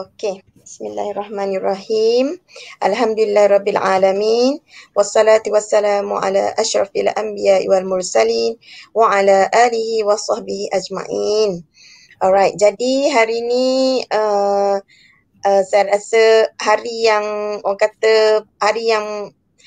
Okey. Bismillahirrahmanirrahim. Alhamdulillah Rabbil Alamin. Wassalatu wassalamu ala ashrafil anbiya wal mursalin wa ala alihi wa sahbihi ajma'in. Alright, jadi hari ini uh, uh, saya rasa hari yang orang kata hari yang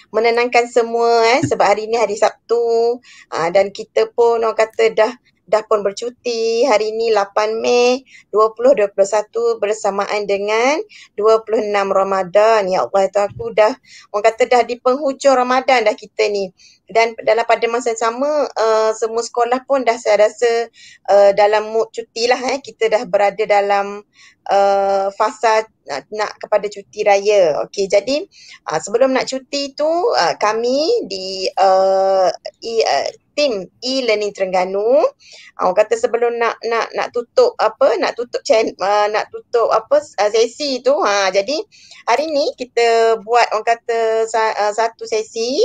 menenangkan semua eh sebab hari ini hari Sabtu uh, dan kita pun orang kata dah dah pun bercuti hari ini 8 Mei 2021 bersamaan dengan 26 Ramadan. Ya Allah, itu aku dah, orang kata dah di penghujung Ramadan dah kita ni dan dalam pada masa yang sama uh, semua sekolah pun dah saya rasa uh, dalam mood cuti lah eh kita dah berada dalam uh, fasa nak, nak kepada cuti raya okey jadi uh, sebelum nak cuti tu uh, kami di uh, i, uh, tim e-learning Terengganu ah, orang kata sebelum nak nak nak tutup apa nak tutup chain uh, nak tutup apa uh, sesi tu ha jadi hari ni kita buat orang kata uh, satu sesi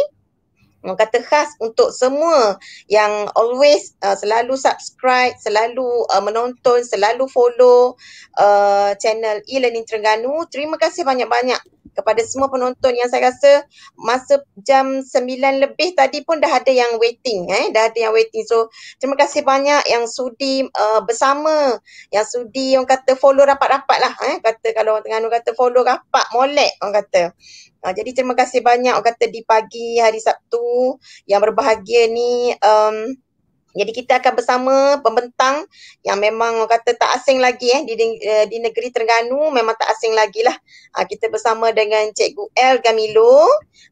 orang kata khas untuk semua yang always uh, selalu subscribe, selalu uh, menonton, selalu follow uh, channel E-Learning Terengganu. Terima kasih banyak-banyak kepada semua penonton yang saya rasa masa jam 9 lebih tadi pun dah ada yang waiting eh dah ada yang waiting so terima kasih banyak yang sudi uh, bersama yang sudi orang kata follow rapat-rapat lah eh kata kalau orang tengah kata follow rapat molek orang kata Ha, jadi terima kasih banyak orang kata di pagi hari Sabtu yang berbahagia ni um, jadi kita akan bersama pembentang yang memang kata tak asing lagi eh di eh, di negeri Terengganu memang tak asing lagi lah. Ah, kita bersama dengan Cikgu El Gamilo.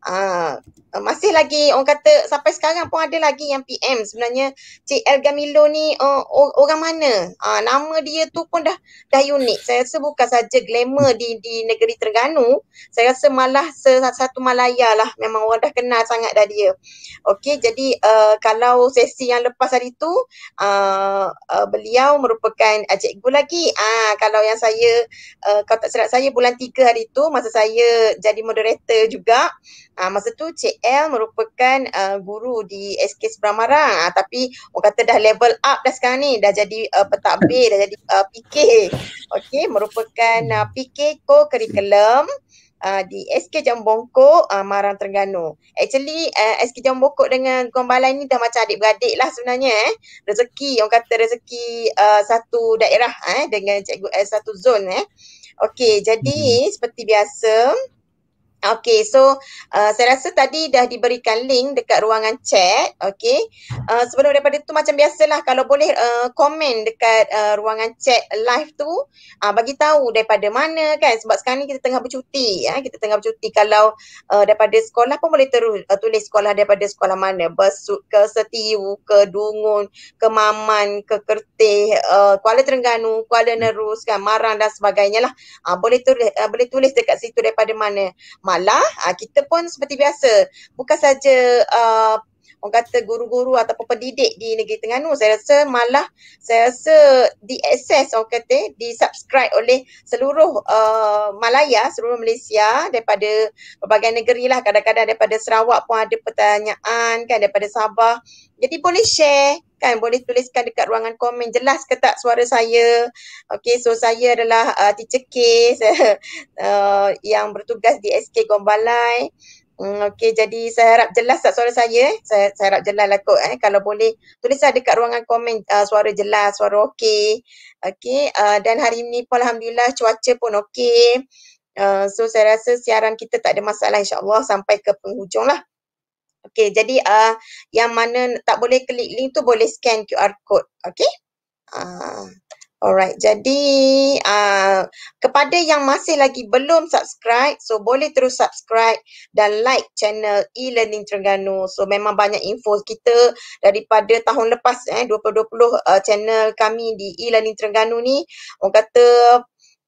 Ah, Ah, masih lagi orang kata sampai sekarang pun ada lagi yang PM sebenarnya Cik El Gamilo ni uh, orang mana? Uh, nama dia tu pun dah dah unik. Saya rasa bukan saja glamour di di negeri Terengganu, saya rasa malah satu Malaya lah memang orang dah kenal sangat dah dia. Okey, jadi uh, kalau sesi yang lepas hari tu uh, uh, beliau merupakan uh, cikgu lagi. Ah uh, kalau yang saya uh, kalau tak silap saya bulan tiga hari tu masa saya jadi moderator juga. uh, masa tu Cik L merupakan uh, guru di SK Seberang uh, tapi orang kata dah level up dah sekarang ni dah jadi uh, B, dah jadi uh, PK okey merupakan uh, PK co curriculum uh, di SK Jambongkok uh, Marang Terengganu actually uh, SK Jambongkok dengan Gombalan ni dah macam adik-beradik lah sebenarnya eh rezeki orang kata rezeki uh, satu daerah eh dengan cikgu eh, satu zon. eh Okey, jadi mhm. seperti biasa, Okay, so uh, saya rasa tadi dah diberikan link dekat ruangan chat. Okay, uh, sebelum daripada tu macam biasalah kalau boleh uh, komen dekat uh, ruangan chat live tu uh, bagi tahu daripada mana kan sebab sekarang ni kita tengah bercuti. Ya. Kita tengah bercuti kalau uh, daripada sekolah pun boleh terus uh, tulis sekolah daripada sekolah mana. Besut ke Setiu, ke Dungun, ke Maman, ke Kertih, uh, Kuala Terengganu, Kuala Nerus, kan, Marang dan sebagainya lah. Uh, boleh, tulis, uh, boleh tulis dekat situ daripada mana malah uh, ah, kita pun seperti biasa bukan saja uh, orang kata guru-guru atau pendidik di negeri Terengganu saya rasa malah saya rasa diakses orang kata di subscribe oleh seluruh uh, Malaya seluruh Malaysia daripada pelbagai negeri lah kadang-kadang daripada Sarawak pun ada pertanyaan kan daripada Sabah jadi boleh share kan boleh tuliskan dekat ruangan komen jelas ke tak suara saya okey so saya adalah uh, teacher K uh, yang bertugas di SK Gombalai Hmm, Okey, jadi saya harap jelas tak suara saya. Eh? Saya, saya harap jelas lah kot. Eh? Kalau boleh, tulislah dekat ruangan komen uh, suara jelas, suara okey. Okey, uh, dan hari ini pun Alhamdulillah cuaca pun okey. Uh, so, saya rasa siaran kita tak ada masalah insyaAllah sampai ke penghujung lah. Okey, jadi uh, yang mana tak boleh klik link tu boleh scan QR code. Okey. Uh, Alright, jadi uh, kepada yang masih lagi belum subscribe, so boleh terus subscribe dan like channel e-learning Terengganu. So memang banyak info kita daripada tahun lepas eh 2020 uh, channel kami di e-learning Terengganu ni orang kata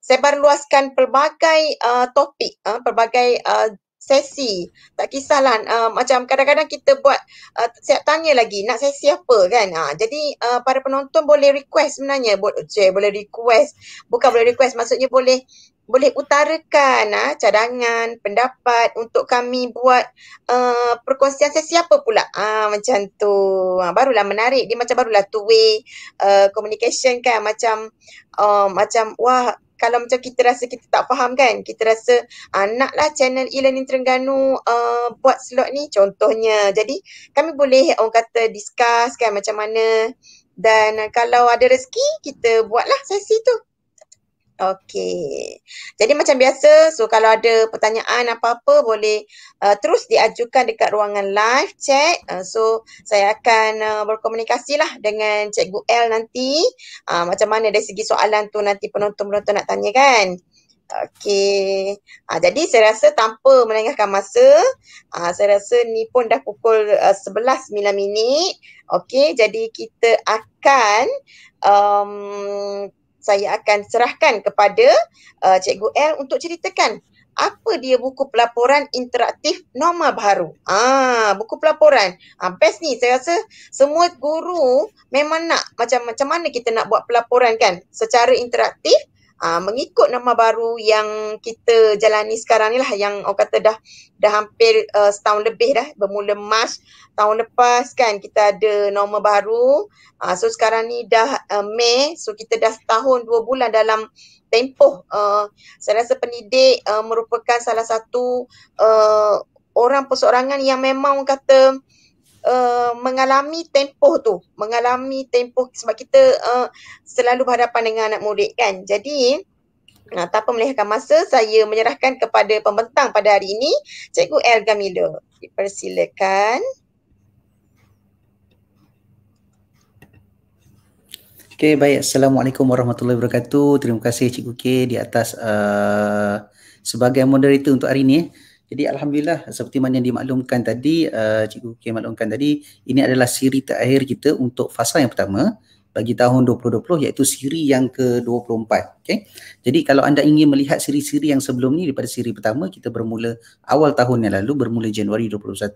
sebarluaskan pelbagai uh, topik, uh, pelbagai uh, sesi. Tak kisahlah uh, macam kadang-kadang kita buat uh, siap tanya lagi nak sesi apa kan. Uh, jadi uh, para penonton boleh request sebenarnya. Bo- cik, boleh request. Bukan boleh request maksudnya boleh boleh utarakan uh, cadangan, pendapat untuk kami buat uh, perkongsian sesi apa pula. Uh, macam tu. Uh, barulah menarik. Dia macam barulah two way uh, communication kan. Macam uh, macam wah kalau macam kita rasa kita tak faham kan kita rasa anaklah ah, channel e-learning Terengganu uh, buat slot ni contohnya jadi kami boleh orang kata discuss kan macam mana dan kalau ada rezeki kita buatlah sesi tu Okey. Jadi macam biasa, so kalau ada pertanyaan apa-apa boleh uh, terus diajukan dekat ruangan live chat. Uh, so saya akan uh, berkomunikasi lah dengan Cikgu L nanti. Uh, macam mana dari segi soalan tu nanti penonton-penonton nak tanya kan. Okey. Uh, jadi saya rasa tanpa melengahkan masa, uh, saya rasa ni pun dah pukul uh, 11.9 minit. Okey, jadi kita akan um, saya akan serahkan kepada uh, Cikgu L untuk ceritakan apa dia buku pelaporan interaktif norma baru. Ah, buku pelaporan. Ah, best ni saya rasa semua guru memang nak macam macam mana kita nak buat pelaporan kan secara interaktif uh, mengikut nama baru yang kita jalani sekarang ni lah yang orang kata dah dah hampir uh, setahun lebih dah bermula Mac tahun lepas kan kita ada nama baru uh, so sekarang ni dah uh, eh, Mei so kita dah setahun dua bulan dalam tempoh uh, saya rasa pendidik uh, merupakan salah satu uh, orang perseorangan yang memang kata uh, Uh, mengalami tempoh tu mengalami tempoh sebab kita uh, selalu berhadapan dengan anak murid kan jadi nah, uh, tanpa melihatkan masa saya menyerahkan kepada pembentang pada hari ini Cikgu El Gamilo dipersilakan Okay, baik. Assalamualaikum warahmatullahi wabarakatuh. Terima kasih Cikgu K di atas uh, sebagai moderator untuk hari ini. Eh. Jadi alhamdulillah seperti mana yang dimaklumkan tadi uh, cikgu Kim maklumkan tadi ini adalah siri terakhir kita untuk fasa yang pertama bagi tahun 2020 iaitu siri yang ke-24. Okay. Jadi kalau anda ingin melihat siri-siri yang sebelum ni daripada siri pertama kita bermula awal tahun yang lalu bermula Januari 2021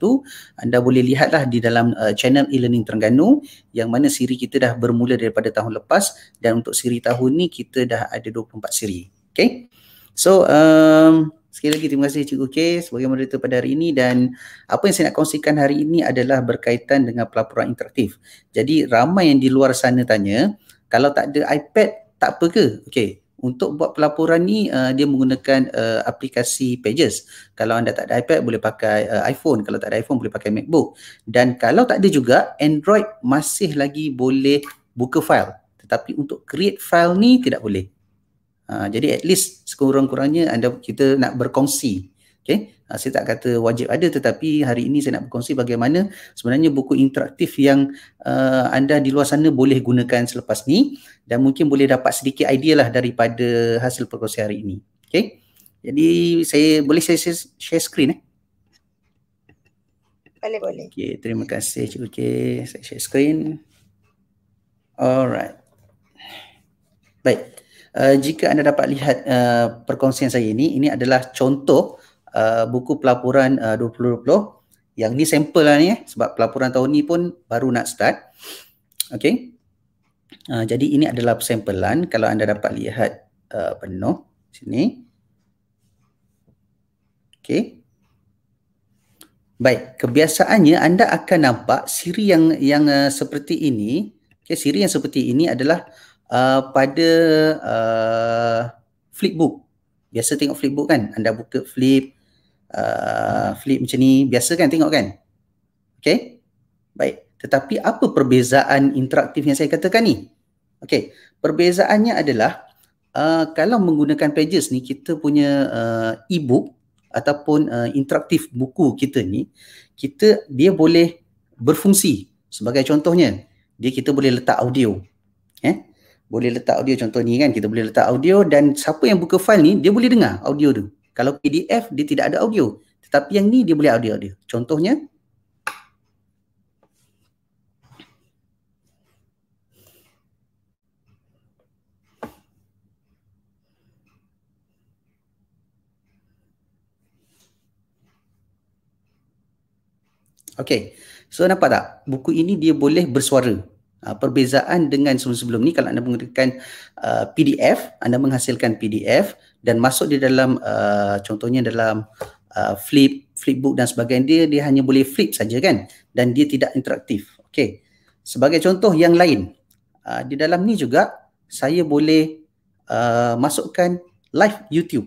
anda boleh lihatlah di dalam uh, channel e-learning Terengganu yang mana siri kita dah bermula daripada tahun lepas dan untuk siri tahun ni kita dah ada 24 siri. Okay. So um, Sekali lagi terima kasih Cikgu K sebagai moderator pada hari ini dan apa yang saya nak kongsikan hari ini adalah berkaitan dengan pelaporan interaktif. Jadi ramai yang di luar sana tanya, kalau tak ada iPad tak apa ke? Okey, untuk buat pelaporan ni uh, dia menggunakan uh, aplikasi Pages. Kalau anda tak ada iPad boleh pakai uh, iPhone, kalau tak ada iPhone boleh pakai MacBook. Dan kalau tak ada juga Android masih lagi boleh buka file. Tetapi untuk create file ni tidak boleh. Ha, jadi at least sekurang-kurangnya anda kita nak berkongsi. Okay? Ha, saya tak kata wajib ada tetapi hari ini saya nak berkongsi bagaimana sebenarnya buku interaktif yang uh, anda di luar sana boleh gunakan selepas ni dan mungkin boleh dapat sedikit idea lah daripada hasil perkongsian hari ini. Okay? Jadi saya boleh saya share, screen eh? Boleh, boleh. Okay, terima kasih. Okay, saya share screen. Alright. Baik. Eh, jika anda dapat lihat uh, perkongsian saya ini, ini adalah contoh uh, buku pelaporan uh, 2020. Yang ni sampel lah ni eh, sebab pelaporan tahun ni pun baru nak start. Okay. Uh, jadi ini adalah sampelan kalau anda dapat lihat uh, penuh sini. Okay. Baik, kebiasaannya anda akan nampak siri yang yang uh, seperti ini. Okay, siri yang seperti ini adalah Uh, pada uh, flipbook. Biasa tengok flipbook kan? Anda buka flip, uh, flip macam ni. Biasa kan tengok kan? Okay? Baik. Tetapi apa perbezaan interaktif yang saya katakan ni? Okay. Perbezaannya adalah uh, kalau menggunakan pages ni, kita punya uh, e-book ataupun uh, interaktif buku kita ni, kita dia boleh berfungsi. Sebagai contohnya, dia kita boleh letak audio. Eh? boleh letak audio contoh ni kan kita boleh letak audio dan siapa yang buka file ni dia boleh dengar audio tu kalau PDF dia tidak ada audio tetapi yang ni dia boleh audio audio contohnya Okay, so nampak tak? Buku ini dia boleh bersuara. Ah, perbezaan dengan sebelum-sebelum ni kalau anda menggunakan uh, ah, PDF anda menghasilkan PDF dan masuk di dalam uh, contohnya dalam uh, flip flipbook dan sebagainya dia dia hanya boleh flip saja kan dan dia tidak interaktif okey sebagai contoh yang lain uh, di dalam ni juga saya boleh uh, masukkan live YouTube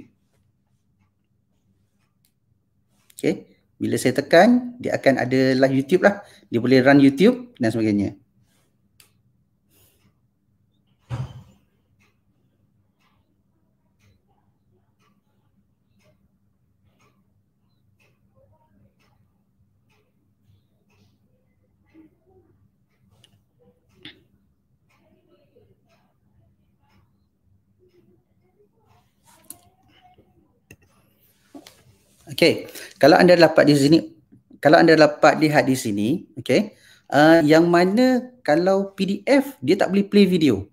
okey bila saya tekan dia akan ada live YouTube lah dia boleh run YouTube dan sebagainya Okay, kalau anda dapat di sini, kalau anda dapat lihat di sini, okay, uh, yang mana kalau PDF dia tak boleh play video.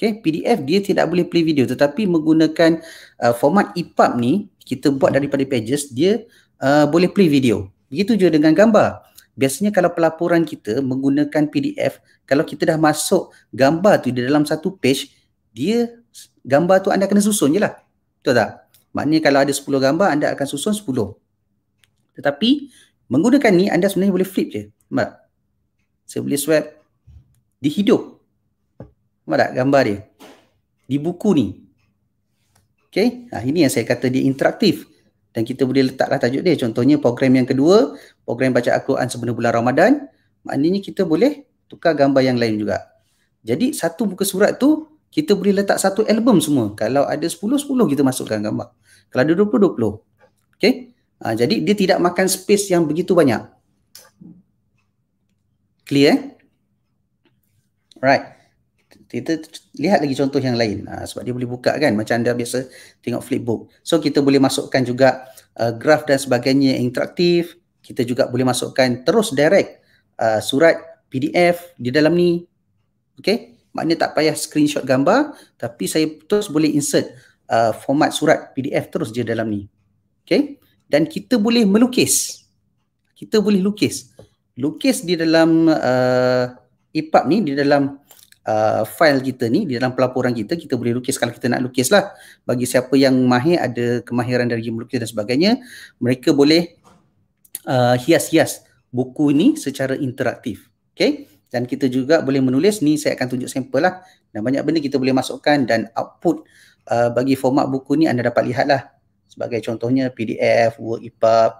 Okay, PDF dia tidak boleh play video tetapi menggunakan uh, format EPUB ni kita buat daripada pages dia uh, boleh play video. Begitu juga dengan gambar. Biasanya kalau pelaporan kita menggunakan PDF, kalau kita dah masuk gambar tu di dalam satu page, dia gambar tu anda kena susun je lah. Betul tak? Maknanya kalau ada 10 gambar anda akan susun 10. Tetapi menggunakan ni anda sebenarnya boleh flip je. Nampak? Saya boleh swipe di hidup. Nampak tak gambar dia? Di buku ni. Okay. Ha, ini yang saya kata dia interaktif. Dan kita boleh letaklah tajuk dia. Contohnya program yang kedua. Program baca Al-Quran sebelum bulan Ramadan. Maknanya kita boleh tukar gambar yang lain juga. Jadi satu buku surat tu kita boleh letak satu album semua. Kalau ada 10, 10 kita masukkan gambar. Kalau dia 20, 20. Okay. Uh, jadi dia tidak makan space yang begitu banyak. Clear eh? Alright. Kita lihat lagi contoh yang lain. Uh, sebab dia boleh buka kan. Macam anda biasa tengok flipbook. So kita boleh masukkan juga uh, graf dan sebagainya yang interaktif. Kita juga boleh masukkan terus direct uh, surat PDF di dalam ni. Okay. Maknanya tak payah screenshot gambar. Tapi saya terus boleh insert uh, format surat PDF terus je dalam ni. Okay. Dan kita boleh melukis. Kita boleh lukis. Lukis di dalam uh, EPUB ni, di dalam uh, file kita ni, di dalam pelaporan kita, kita boleh lukis kalau kita nak lukis lah. Bagi siapa yang mahir, ada kemahiran dari melukis dan sebagainya, mereka boleh uh, hias-hias buku ni secara interaktif. Okay. Dan kita juga boleh menulis, ni saya akan tunjuk sampel lah. Dan banyak benda kita boleh masukkan dan output uh, bagi format buku ni anda dapat lihatlah sebagai contohnya PDF, Word EPUB,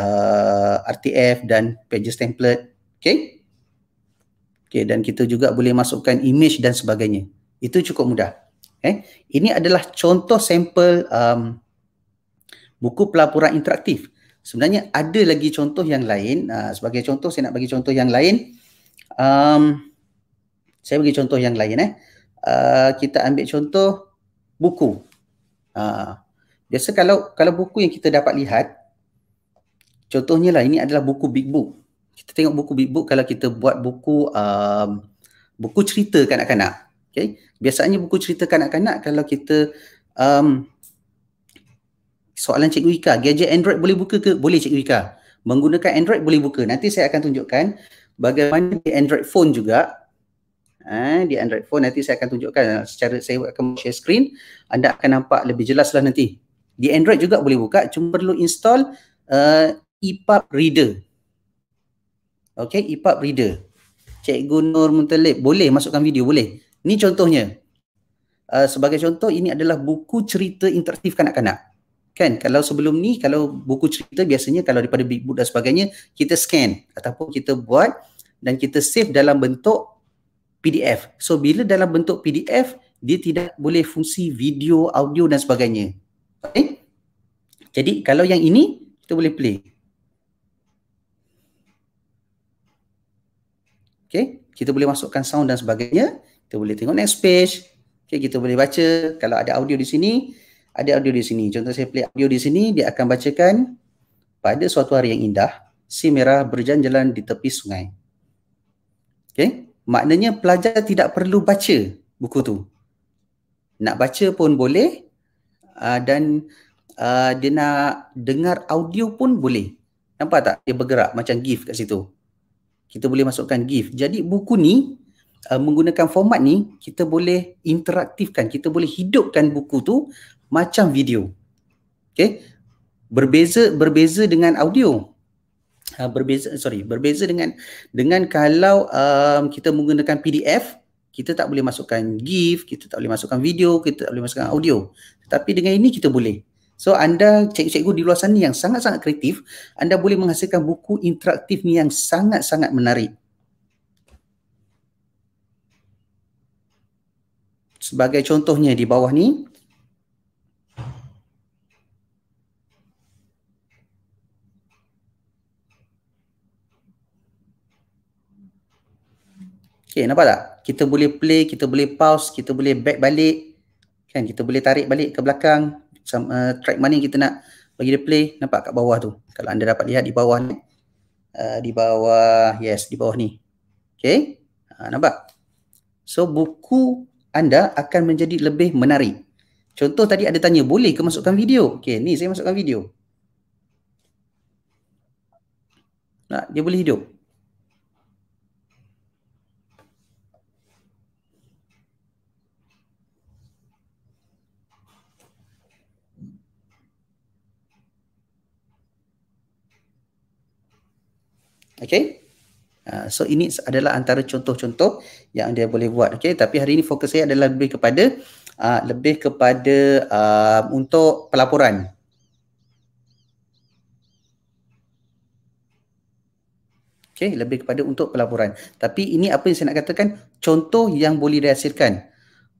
uh, RTF dan pages template. Okay? Okay, dan kita juga boleh masukkan image dan sebagainya. Itu cukup mudah. Okay? Eh? Ini adalah contoh sampel um, buku pelaporan interaktif. Sebenarnya ada lagi contoh yang lain. Uh, sebagai contoh, saya nak bagi contoh yang lain. Um, saya bagi contoh yang lain. Eh. Uh, kita ambil contoh buku. Ha. Biasa kalau kalau buku yang kita dapat lihat, contohnya lah ini adalah buku big book. Kita tengok buku big book kalau kita buat buku um, buku cerita kanak-kanak. Okay. Biasanya buku cerita kanak-kanak kalau kita um, soalan Cikgu Ika, gadget Android boleh buka ke? Boleh Cikgu Ika. Menggunakan Android boleh buka. Nanti saya akan tunjukkan bagaimana di Android phone juga eh, di Android phone nanti saya akan tunjukkan eh, secara saya akan share screen anda akan nampak lebih jelas lah nanti di Android juga boleh buka cuma perlu install uh, eh, EPUB Reader Okay, EPUB Reader Cikgu Nur Muntalib boleh masukkan video boleh ni contohnya uh, sebagai contoh ini adalah buku cerita interaktif kanak-kanak kan kalau sebelum ni kalau buku cerita biasanya kalau daripada big book dan sebagainya kita scan ataupun kita buat dan kita save dalam bentuk PDF. So bila dalam bentuk PDF, dia tidak boleh fungsi video, audio dan sebagainya. Okay? Jadi kalau yang ini, kita boleh play. Okay? Kita boleh masukkan sound dan sebagainya. Kita boleh tengok next page. Okay, kita boleh baca. Kalau ada audio di sini, ada audio di sini. Contoh saya play audio di sini, dia akan bacakan pada suatu hari yang indah, si merah berjalan-jalan di tepi sungai. Okay? maknanya pelajar tidak perlu baca buku tu nak baca pun boleh uh, dan uh, dia nak dengar audio pun boleh nampak tak dia bergerak macam gif kat situ kita boleh masukkan gif jadi buku ni uh, menggunakan format ni kita boleh interaktifkan kita boleh hidupkan buku tu macam video Okay, berbeza berbeza dengan audio Ah, berbeza sorry berbeza dengan dengan kalau um, kita menggunakan PDF kita tak boleh masukkan GIF kita tak boleh masukkan video kita tak boleh masukkan audio tetapi dengan ini kita boleh so anda cikgu-cikgu di luar sana yang sangat-sangat kreatif anda boleh menghasilkan buku interaktif ni yang sangat-sangat menarik sebagai contohnya di bawah ni Okay, nampak tak? Kita boleh play, kita boleh pause, kita boleh back balik. Kan, kita boleh tarik balik ke belakang. Some, uh, track mana kita nak bagi dia play. Nampak kat bawah tu? Kalau anda dapat lihat di bawah ni. Uh, di bawah, yes, di bawah ni. Okay, uh, ah, nampak? So, buku anda akan menjadi lebih menarik. Contoh tadi ada tanya, boleh ke masukkan video? Okay, ni saya masukkan video. Nah, dia boleh hidup. Okay. Ah, so ini adalah antara contoh-contoh yang dia boleh buat. Okay. Tapi hari ini fokus saya adalah lebih kepada uh, lebih kepada uh, untuk pelaporan. Okay. Lebih kepada untuk pelaporan. Tapi ini apa yang saya nak katakan? Contoh yang boleh dihasilkan.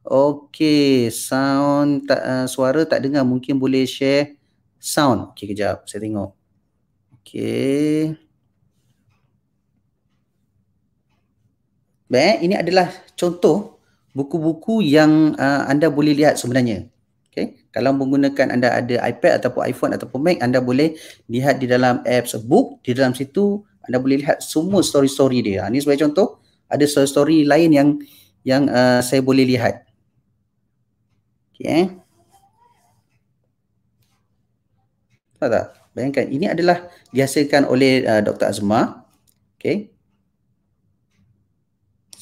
Okay. Sound tak, uh, suara tak dengar. Mungkin boleh share sound. Okay. Kejap. Saya tengok. Okay. Baik, eh? ini adalah contoh buku-buku yang uh, anda boleh lihat sebenarnya. Okay. Kalau menggunakan anda ada iPad ataupun iPhone ataupun Mac, anda boleh lihat di dalam apps book, di dalam situ anda boleh lihat semua story-story dia. Ha, ini sebagai contoh, ada story-story lain yang yang uh, saya boleh lihat. Okay. Tahu eh? tak? Bayangkan, ini adalah dihasilkan oleh uh, Dr. Azma. Okay.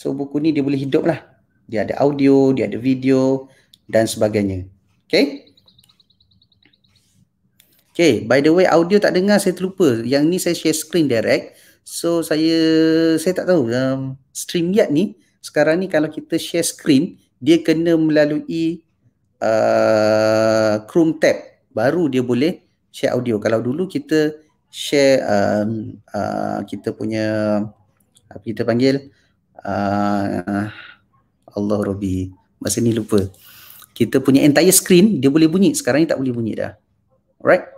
So buku ni dia boleh hidup lah. Dia ada audio, dia ada video dan sebagainya. Okay. Okay, by the way audio tak dengar saya terlupa. Yang ni saya share screen direct. So saya saya tak tahu um, stream yet ni sekarang ni kalau kita share screen dia kena melalui uh, Chrome tab baru dia boleh share audio. Kalau dulu kita share um, uh, kita punya apa kita panggil uh, Ah, Allah Robi Masa ni lupa Kita punya entire screen Dia boleh bunyi Sekarang ni tak boleh bunyi dah Alright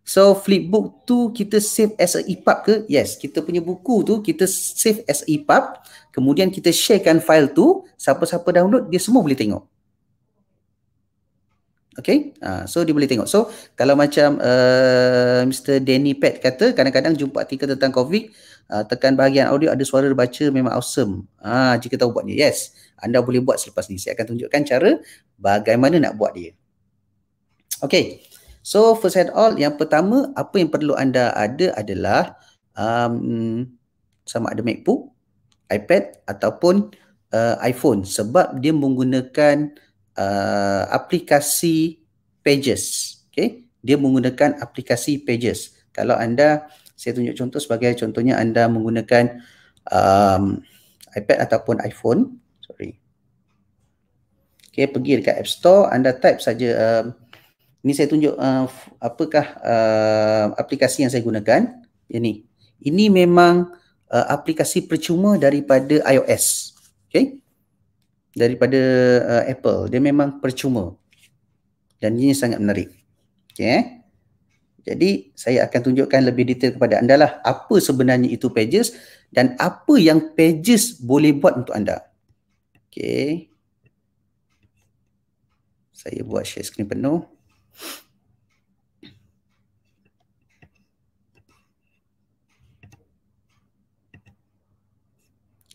So flipbook tu kita save as a EPUB ke? Yes, kita punya buku tu kita save as a e EPUB Kemudian kita sharekan file tu Siapa-siapa download dia semua boleh tengok Okay, uh, so dia boleh tengok So kalau macam uh, eh, Mr. Danny Pat kata Kadang-kadang jumpa artikel tentang COVID uh, tekan bahagian audio ada suara baca memang awesome. Ha jika tahu buat dia. Yes. Anda boleh buat selepas ni. Saya akan tunjukkan cara bagaimana nak buat dia. Okay. So first and all yang pertama apa yang perlu anda ada adalah um, sama ada MacBook, iPad ataupun uh, iPhone sebab dia menggunakan uh, aplikasi Pages. Okay. Dia menggunakan aplikasi Pages. Kalau anda saya tunjuk contoh sebagai contohnya anda menggunakan um, iPad ataupun iPhone. Sorry. Okay, pergi dekat App Store, anda type saja. Um, ini saya tunjuk uh, apakah uh, aplikasi yang saya gunakan. Ini. Ini memang uh, aplikasi percuma daripada iOS. Okay. Daripada uh, Apple. Dia memang percuma. Dan ini sangat menarik. Okay. Eh? Jadi saya akan tunjukkan lebih detail kepada anda lah apa sebenarnya itu pages dan apa yang pages boleh buat untuk anda. Okay. Saya buat share screen penuh.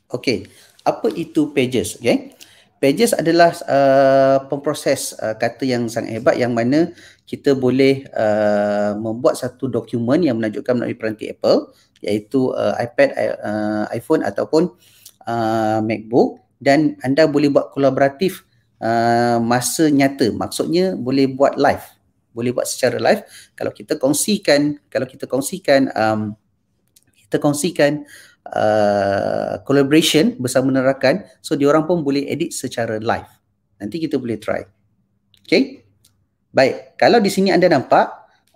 Okay. Apa itu pages? Okay. Pages adalah uh, pemproses uh, kata yang sangat hebat yang mana kita boleh uh, membuat satu dokumen yang menunjukkan melalui peranti Apple iaitu uh, iPad, I, uh, iPhone ataupun uh, MacBook dan anda boleh buat kolaboratif uh, masa nyata maksudnya boleh buat live boleh buat secara live kalau kita kongsikan kalau kita kongsikan um, kita kongsikan uh, collaboration bersama nerakan so diorang pun boleh edit secara live nanti kita boleh try okay Baik, kalau di sini anda nampak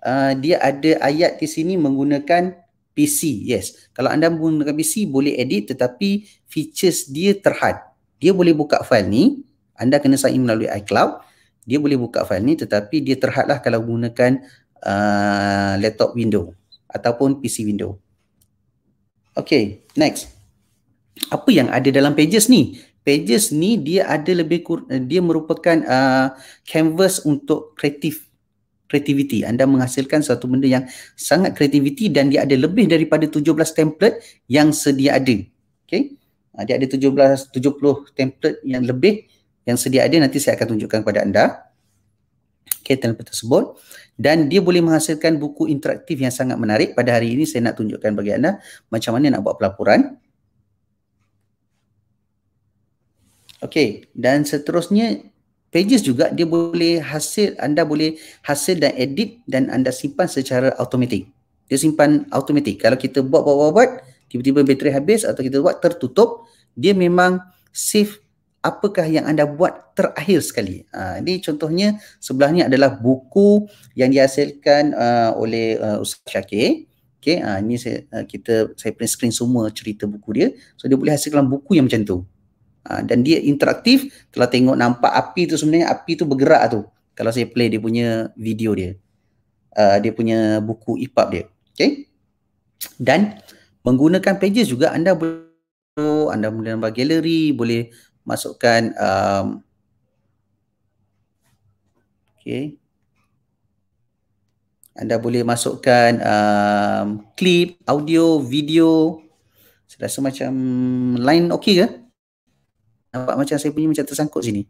uh, dia ada ayat di sini menggunakan PC. Yes. Kalau anda menggunakan PC boleh edit tetapi features dia terhad. Dia boleh buka fail ni, anda kena sign in melalui iCloud. Dia boleh buka fail ni tetapi dia terhadlah kalau menggunakan uh, laptop window ataupun PC window. Okay, next. Apa yang ada dalam pages ni? pages ni dia ada lebih kur- eh, dia merupakan uh, canvas untuk kreatif creativity anda menghasilkan satu benda yang sangat creativity dan dia ada lebih daripada 17 template yang sedia ada okey uh, dia ada 17 70 template yang lebih yang sedia ada nanti saya akan tunjukkan kepada anda okey template tersebut dan dia boleh menghasilkan buku interaktif yang sangat menarik pada hari ini saya nak tunjukkan bagi anda macam mana nak buat pelaporan Okay, dan seterusnya pages juga dia boleh hasil anda boleh hasil dan edit dan anda simpan secara automatik. Dia simpan automatik. Kalau kita buat buat buat, buat tiba-tiba bateri habis atau kita buat tertutup, dia memang save apakah yang anda buat terakhir sekali. Ha, ini contohnya sebelah ni adalah buku yang dihasilkan uh, oleh uh, Ustaz Syakir. Okay, uh, ha, ini saya, uh, kita, saya print screen semua cerita buku dia. So dia boleh hasilkan buku yang macam tu. Ha, dan dia interaktif kalau tengok nampak api tu sebenarnya api tu bergerak tu kalau saya play dia punya video dia uh, dia punya buku ipap dia okay? dan menggunakan pages juga anda boleh anda boleh nampak galeri boleh masukkan um, okay. anda boleh masukkan um, clip, audio, video saya rasa macam line okey ke? Nampak macam saya punya macam tersangkut sini.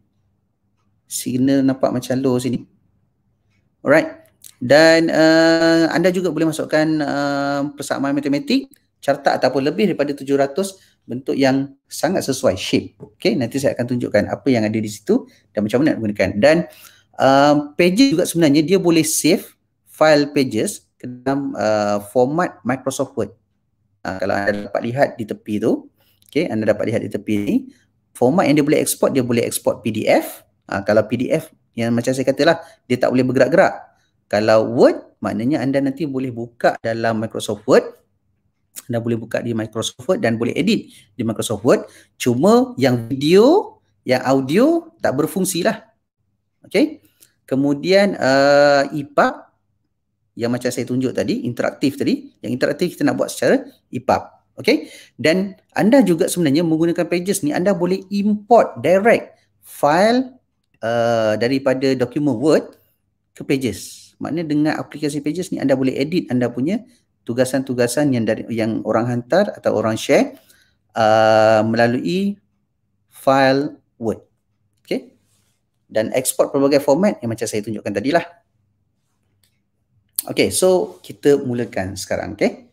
Signal nampak macam low sini. Alright. Dan uh, anda juga boleh masukkan uh, persamaan matematik, carta ataupun lebih daripada 700 bentuk yang sangat sesuai shape. Okay, nanti saya akan tunjukkan apa yang ada di situ dan macam mana nak gunakan. Dan um, pages juga sebenarnya dia boleh save file pages ke dalam uh, format Microsoft Word. Uh, kalau anda dapat lihat di tepi tu, okay, anda dapat lihat di tepi ni, format yang dia boleh export dia boleh export PDF ha, kalau PDF yang macam saya katalah dia tak boleh bergerak-gerak kalau Word maknanya anda nanti boleh buka dalam Microsoft Word anda boleh buka di Microsoft Word dan boleh edit di Microsoft Word cuma yang video yang audio tak berfungsi lah okay? kemudian uh, eh, EPUB yang macam saya tunjuk tadi interaktif tadi yang interaktif kita nak buat secara EPUB Okay. Dan anda juga sebenarnya menggunakan pages ni, anda boleh import direct file uh, daripada dokumen Word ke pages. Maknanya dengan aplikasi pages ni anda boleh edit anda punya tugasan-tugasan yang dari yang orang hantar atau orang share uh, melalui file Word. Okay. Dan export pelbagai format yang macam saya tunjukkan tadilah. Okay, so kita mulakan sekarang. Okay.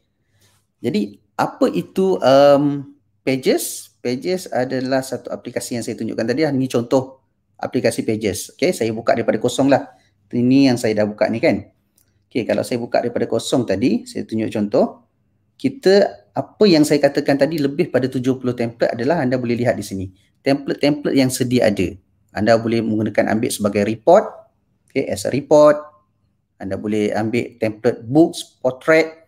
Jadi apa itu um, pages pages adalah satu aplikasi yang saya tunjukkan tadi Ini lah. contoh aplikasi pages Okay, saya buka daripada kosong lah ini yang saya dah buka ni kan Okay, kalau saya buka daripada kosong tadi saya tunjuk contoh kita apa yang saya katakan tadi lebih pada 70 template adalah anda boleh lihat di sini template-template yang sedia ada anda boleh menggunakan ambil sebagai report okay? as a report anda boleh ambil template books portrait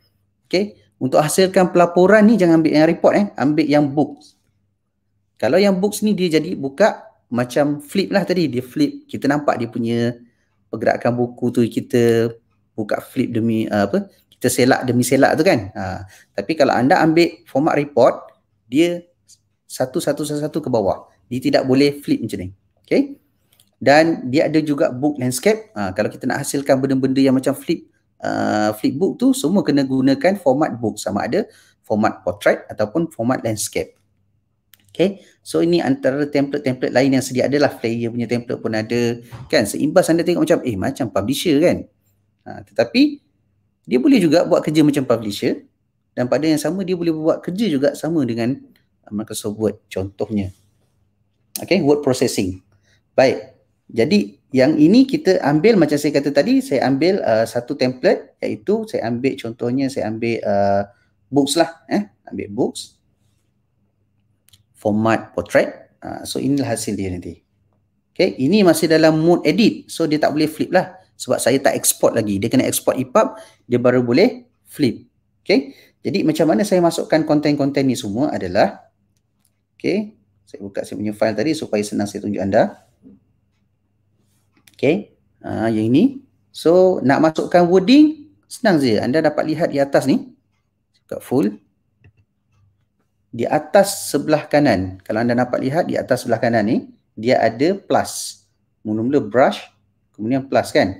okay? untuk hasilkan pelaporan ni jangan ambil yang report eh ambil yang books kalau yang books ni dia jadi buka macam flip lah tadi dia flip kita nampak dia punya pergerakan buku tu kita buka flip demi uh, apa kita selak demi selak tu kan ha. tapi kalau anda ambil format report dia satu satu satu satu ke bawah dia tidak boleh flip macam ni okay dan dia ada juga book landscape ha, kalau kita nak hasilkan benda-benda yang macam flip uh, flipbook tu semua kena gunakan format book sama ada format portrait ataupun format landscape. Okay, so ini antara template-template lain yang sedia adalah player punya template pun ada kan seimbas anda tengok macam eh macam publisher kan ha, tetapi dia boleh juga buat kerja macam publisher dan pada yang sama dia boleh buat kerja juga sama dengan Microsoft Word contohnya. Okay, word processing. Baik, jadi yang ini kita ambil macam saya kata tadi, saya ambil uh, satu template iaitu saya ambil contohnya saya ambil uh, books lah. Eh? Ambil books. Format portrait. Uh, so inilah hasil dia nanti. Okay, ini masih dalam mode edit. So dia tak boleh flip lah. Sebab saya tak export lagi. Dia kena export EPUB, dia baru boleh flip. Okay, jadi macam mana saya masukkan konten-konten ni semua adalah. Okay, saya buka saya punya file tadi supaya senang saya tunjuk anda. Okay. Ha, yang ini. So nak masukkan wording senang saja. Anda dapat lihat di atas ni. Buka full. Di atas sebelah kanan. Kalau anda dapat lihat di atas sebelah kanan ni. Dia ada plus. Mula-mula brush. Kemudian plus kan.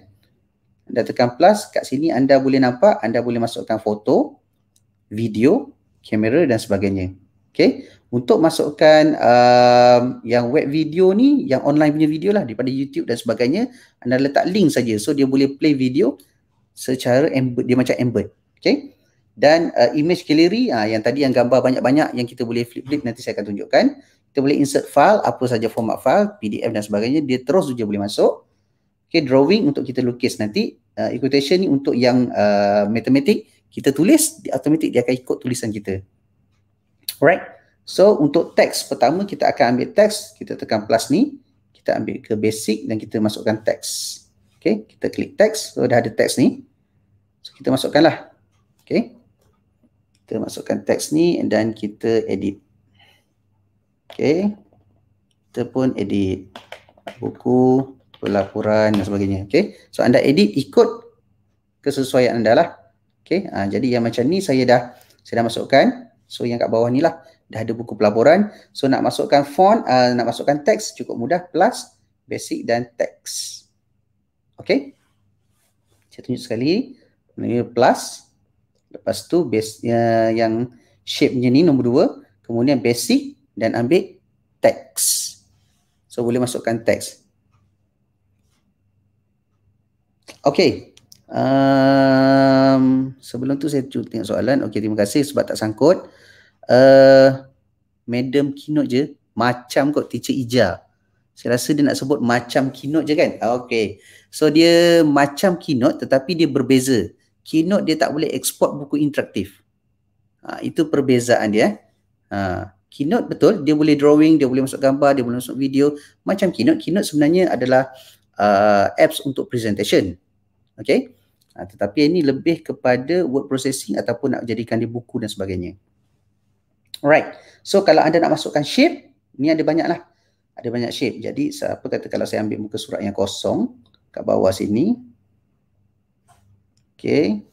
Anda tekan plus. Kat sini anda boleh nampak. Anda boleh masukkan foto. Video. Kamera dan sebagainya. Okay untuk masukkan um, yang web video ni yang online punya video lah daripada YouTube dan sebagainya anda letak link saja so dia boleh play video secara embed dia macam embed okay dan uh, image gallery uh, yang tadi yang gambar banyak-banyak yang kita boleh flip-flip nanti saya akan tunjukkan kita boleh insert file apa saja format file PDF dan sebagainya dia terus saja boleh masuk okay drawing untuk kita lukis nanti uh, equation ni untuk yang uh, matematik kita tulis dia automatik dia akan ikut tulisan kita alright So untuk teks pertama kita akan ambil teks kita tekan plus ni, kita ambil ke basic dan kita masukkan teks Okay, kita klik teks So dah ada teks ni. So kita masukkanlah. Okay. Kita masukkan teks ni dan kita edit. Okay. Kita pun edit buku, pelaporan dan sebagainya. Okay. So anda edit ikut kesesuaian anda lah. Okay. Ha, jadi yang macam ni saya dah saya dah masukkan. So yang kat bawah ni lah dah ada buku pelaporan. So nak masukkan font, uh, nak masukkan teks cukup mudah plus basic dan teks. Okay. Saya tunjuk sekali. Ini plus. Lepas tu base, uh, ya, yang shape-nya ni nombor dua. Kemudian basic dan ambil teks. So boleh masukkan teks. Okay. Um, sebelum tu saya tengok soalan. Okay terima kasih sebab tak sangkut. Uh, uh, Madam Keynote je Macam kot teacher Ija Saya rasa dia nak sebut macam keynote je kan Okay So dia macam keynote tetapi dia berbeza Keynote dia tak boleh export buku interaktif ha, Itu perbezaan dia eh. ha, Keynote betul dia boleh drawing Dia boleh masuk gambar Dia boleh masuk video Macam keynote Keynote sebenarnya adalah uh, Apps untuk presentation Okay ha, Tetapi ini lebih kepada word processing Ataupun nak jadikan dia buku dan sebagainya Alright. So kalau anda nak masukkan shape, ni ada banyak lah. Ada banyak shape. Jadi siapa kata kalau saya ambil muka surat yang kosong kat bawah sini. Okay.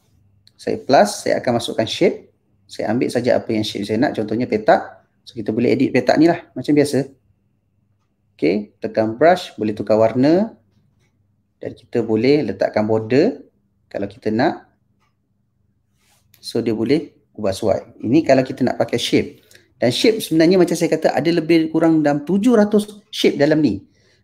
Saya plus, saya akan masukkan shape. Saya ambil saja apa yang shape saya nak. Contohnya petak. So kita boleh edit petak ni lah. Macam biasa. Okay. Tekan brush. Boleh tukar warna. Dan kita boleh letakkan border. Kalau kita nak. So dia boleh kubah suai. Ini kalau kita nak pakai shape. Dan shape sebenarnya macam saya kata ada lebih kurang dalam 700 shape dalam ni.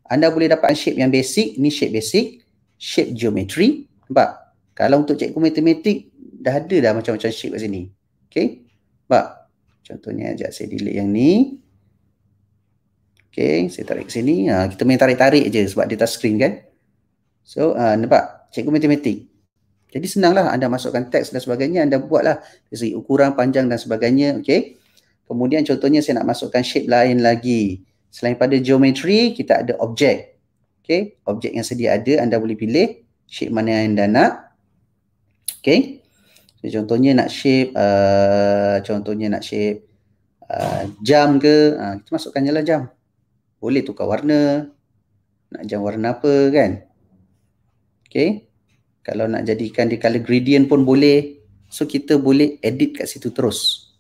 Anda boleh dapat shape yang basic, ni shape basic, shape geometry. Nampak? Kalau untuk cikgu matematik, dah ada dah macam-macam shape kat sini. Okay? Nampak? Contohnya, sekejap saya delete yang ni. Okay, saya tarik sini. Ha, kita main tarik-tarik je sebab dia touch screen kan. So, uh, nampak? Cikgu matematik. Jadi senanglah anda masukkan teks dan sebagainya, anda buatlah dari segi ukuran, panjang dan sebagainya. Okey. Kemudian contohnya saya nak masukkan shape lain lagi. Selain pada geometri, kita ada objek. Okey. Objek yang sedia ada, anda boleh pilih shape mana yang anda nak. Okey. So, contohnya nak shape, uh, contohnya nak shape uh, jam ke, uh, kita masukkan jalan jam. Boleh tukar warna, nak jam warna apa kan. Okey kalau nak jadikan di color gradient pun boleh so kita boleh edit kat situ terus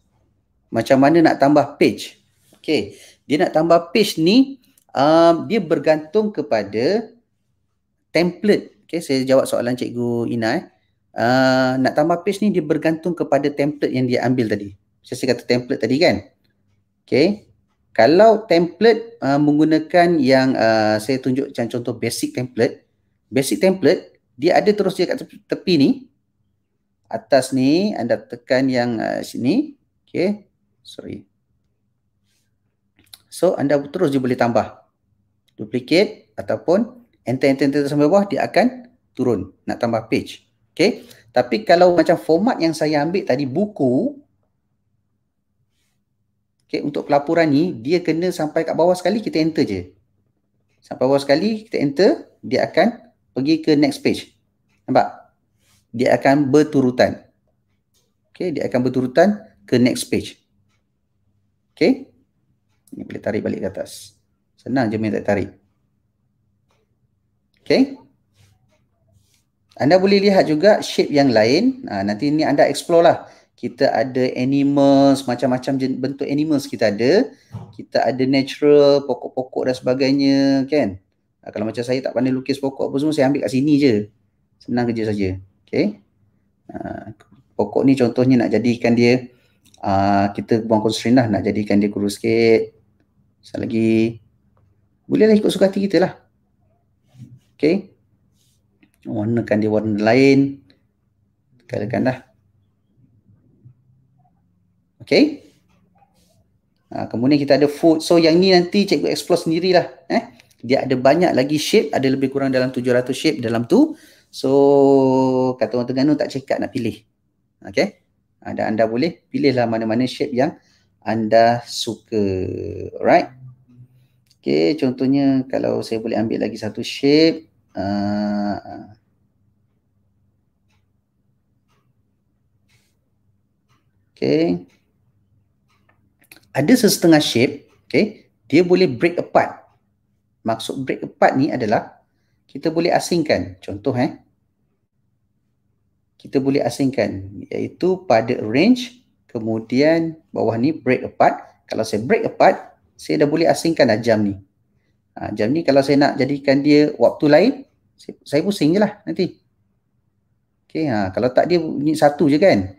macam mana nak tambah page okay dia nak tambah page ni um, dia bergantung kepada template okay saya jawab soalan cikgu Ina eh. Uh, nak tambah page ni dia bergantung kepada template yang dia ambil tadi saya, saya kata template tadi kan okay kalau template uh, menggunakan yang uh, saya tunjuk macam contoh basic template basic template dia ada terus dia kat tepi, tepi ni atas ni anda tekan yang uh, sini okey sorry so anda terus dia boleh tambah duplicate ataupun enter enter enter sampai bawah dia akan turun nak tambah page okey tapi kalau macam format yang saya ambil tadi buku okey untuk pelaporan ni dia kena sampai kat bawah sekali kita enter je sampai bawah sekali kita enter dia akan pergi ke next page. Nampak? Dia akan berturutan. Okay, dia akan berturutan ke next page. Okay. Ini boleh tarik balik ke atas. Senang je minta tarik. Okay. Anda boleh lihat juga shape yang lain. Ha, nanti ni anda explore lah. Kita ada animals, macam-macam bentuk animals kita ada. Kita ada natural, pokok-pokok dan sebagainya. Kan? Ha, kalau macam saya tak pandai lukis pokok apa semua, saya ambil kat sini je. Senang kerja saja. Okay. Ha, ah, pokok ni contohnya nak jadikan dia, ha, kita buang constraint lah, nak jadikan dia kurus sikit. Sekali lagi, bolehlah ikut suka hati kita lah. Okay. Warnakan dia warna lain. Tekalkan dah. Okay. Ha, kemudian kita ada food. So yang ni nanti cikgu explore sendirilah. Eh? dia ada banyak lagi shape ada lebih kurang dalam 700 shape dalam tu so kata orang Terengganu tak cekat nak pilih okey ada ah, anda boleh pilihlah mana-mana shape yang anda suka alright okey contohnya kalau saya boleh ambil lagi satu shape uh, ah, okey ada sesetengah shape okay? dia boleh break apart Maksud break apart ni adalah kita boleh asingkan. Contoh eh. Kita boleh asingkan iaitu pada range kemudian bawah ni break apart. Kalau saya break apart, saya dah boleh asingkan dah jam ni. Ha, jam ni kalau saya nak jadikan dia waktu lain, saya, saya pusing je lah nanti. Okay, ha, kalau tak dia bunyi satu je kan.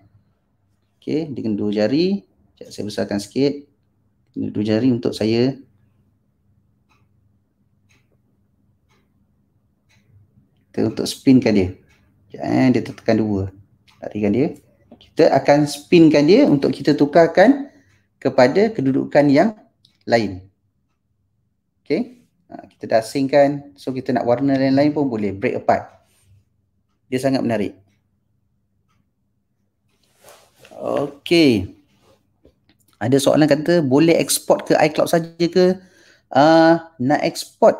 Okay, dengan dua jari. Sekejap saya besarkan sikit. Dua jari untuk saya kita untuk spinkan dia. Sekejap eh, dia tertekan dua. Latihkan dia. Kita akan spinkan dia untuk kita tukarkan kepada kedudukan yang lain. Okay. Ha, kita dah asingkan. So kita nak warna lain-lain pun boleh. Break apart. Dia sangat menarik. Okay. Ada soalan kata boleh export ke iCloud saja ke? Uh, nak export.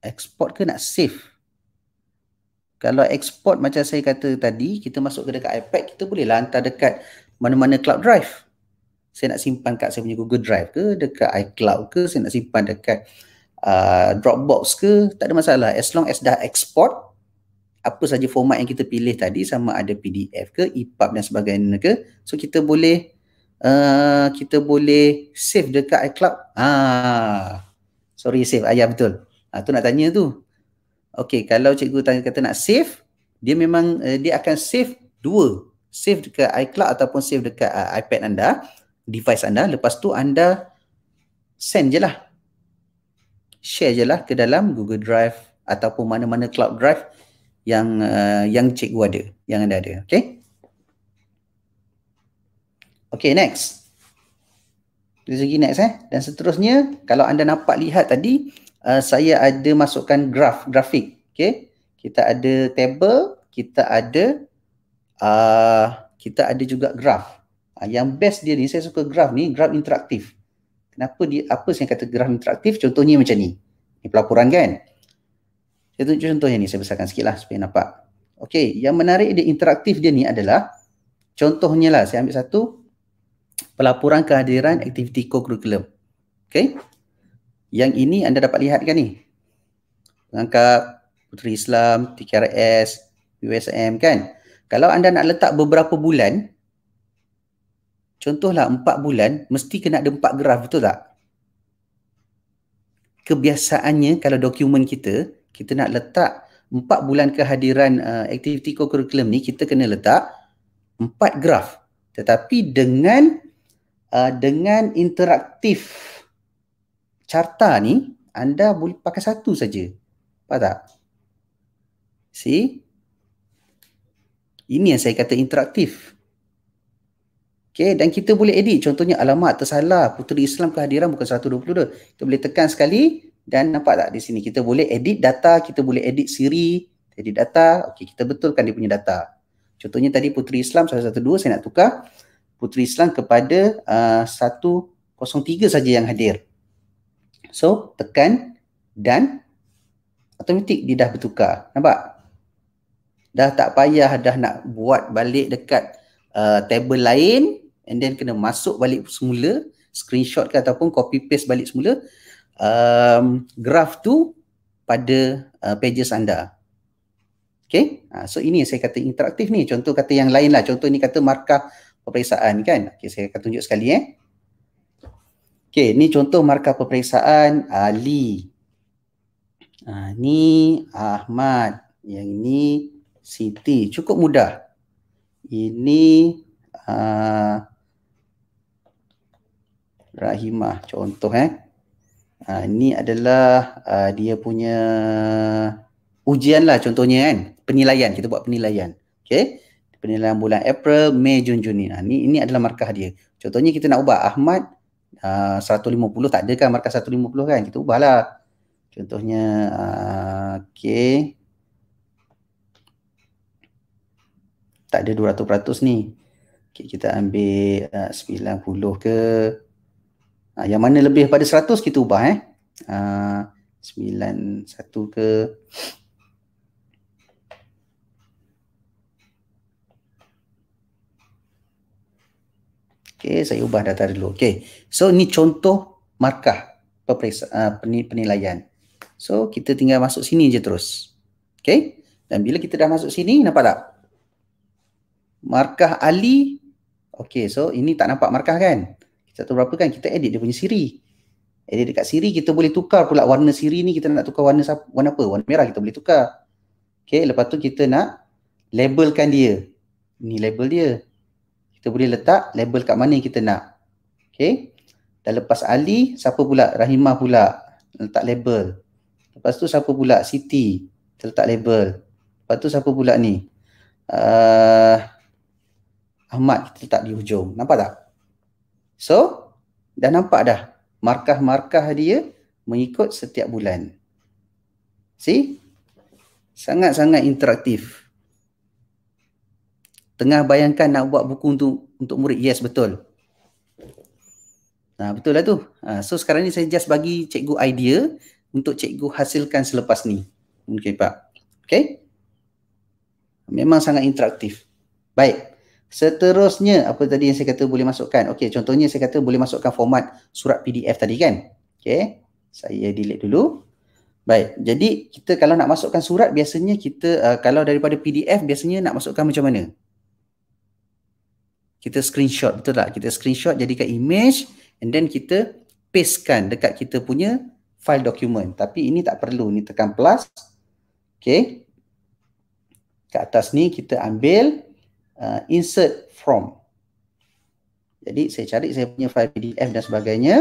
Export ke nak save? kalau export macam saya kata tadi kita masuk ke dekat iPad kita boleh lah hantar dekat mana-mana cloud drive saya nak simpan kat saya punya Google Drive ke dekat iCloud ke saya nak simpan dekat uh, Dropbox ke tak ada masalah as long as dah export apa saja format yang kita pilih tadi sama ada PDF ke EPUB dan sebagainya ke so kita boleh uh, kita boleh save dekat iCloud ah sorry save ayah ya, betul ah, nak tanya tu Okey, kalau cikgu tanya kata nak save, dia memang uh, dia akan save dua. Save dekat iCloud ataupun save dekat uh, iPad anda, device anda. Lepas tu anda send je lah. Share je lah ke dalam Google Drive ataupun mana-mana cloud drive yang uh, yang cikgu ada, yang anda ada. Okey? Okey, next. Dari segi next eh. Dan seterusnya, kalau anda nampak lihat tadi, Uh, saya ada masukkan graf, grafik. Okay. Kita ada table, kita ada uh, kita ada juga graf. Uh, yang best dia ni, saya suka graf ni, graf interaktif. Kenapa dia, apa saya kata graf interaktif? Contohnya macam ni. Ini pelaporan kan? Saya tunjuk contohnya ni, saya besarkan sikit lah supaya nampak. Okay, yang menarik dia interaktif dia ni adalah contohnya lah, saya ambil satu pelaporan kehadiran aktiviti co-curriculum. Okay, yang ini anda dapat lihat kan ni? Pengangkat Puteri Islam, TKRS, USM kan? Kalau anda nak letak beberapa bulan, contohlah empat bulan, mesti kena ada empat graf, betul tak? Kebiasaannya kalau dokumen kita, kita nak letak empat bulan kehadiran uh, aktiviti co-curriculum ni, kita kena letak empat graf. Tetapi dengan uh, dengan interaktif carta ni anda boleh pakai satu saja. Apa tak? See? Ini yang saya kata interaktif. Okay, dan kita boleh edit. Contohnya, alamat tersalah. Puteri Islam kehadiran bukan 122. Kita boleh tekan sekali dan nampak tak di sini? Kita boleh edit data, kita boleh edit siri. Edit data, okay, kita betulkan dia punya data. Contohnya tadi Puteri Islam 112, saya nak tukar Puteri Islam kepada uh, 103 saja yang hadir. So tekan dan automatik dia dah bertukar. Nampak? Dah tak payah dah nak buat balik dekat uh, table lain and then kena masuk balik semula screenshot ke ataupun copy paste balik semula um, graf tu pada uh, pages anda. Okay. Uh, so ini yang saya kata interaktif ni. Contoh kata yang lain lah. Contoh ni kata markah peperiksaan kan. Okay saya akan tunjuk sekali eh. Okay, ni contoh markah peperiksaan Ali. Uh, ni Ahmad. Yang ini Siti. Cukup mudah. Ini uh, Rahimah contoh eh. Uh, ah, ini adalah uh, dia punya ujian lah contohnya kan. Penilaian. Kita buat penilaian. Okay? Penilaian bulan April, Mei, Jun, Juni. Uh, ni, ini adalah markah dia. Contohnya kita nak ubah Ahmad uh, 150 tak ada kan markas 150 kan kita ubahlah contohnya uh, ah, okey tak ada 200% ni okay, kita ambil ah, uh, 90 ke uh, yang mana lebih pada 100 kita ubah eh uh, 91 ke Okay, saya ubah data dulu. Okay, So ni contoh markah peperiksa, uh, penilaian. So kita tinggal masuk sini je terus. Okay, Dan bila kita dah masuk sini, nampak tak? Markah Ali. Okay, so ini tak nampak markah kan? Kita tahu berapa kan? Kita edit dia punya siri. Edit dekat siri, kita boleh tukar pula warna siri ni. Kita nak tukar warna, warna apa? Warna merah kita boleh tukar. Okay, lepas tu kita nak labelkan dia. Ni label dia kita boleh letak label kat mana yang kita nak. Okay. Dan lepas Ali, siapa pula? Rahimah pula. Letak label. Lepas tu siapa pula? Siti. Kita letak label. Lepas tu siapa pula ni? Uh, Ahmad kita letak di hujung. Nampak tak? So, dah nampak dah markah-markah dia mengikut setiap bulan. See? Sangat-sangat interaktif tengah bayangkan nak buat buku untuk untuk murid. Yes, betul. Nah, ha, betul lah tu. Ha, so sekarang ni saya just bagi cikgu idea untuk cikgu hasilkan selepas ni. Okay, Pak. Okay. Memang sangat interaktif. Baik. Seterusnya, apa tadi yang saya kata boleh masukkan? Okay, contohnya saya kata boleh masukkan format surat PDF tadi kan? Okay. Saya delete dulu. Baik. Jadi, kita kalau nak masukkan surat, biasanya kita, uh, kalau daripada PDF, biasanya nak masukkan macam mana? kita screenshot betul tak kita screenshot jadikan image and then kita pastekan dekat kita punya file document tapi ini tak perlu ni tekan plus okey Ke atas ni kita ambil uh, insert from jadi saya cari saya punya file PDF dan sebagainya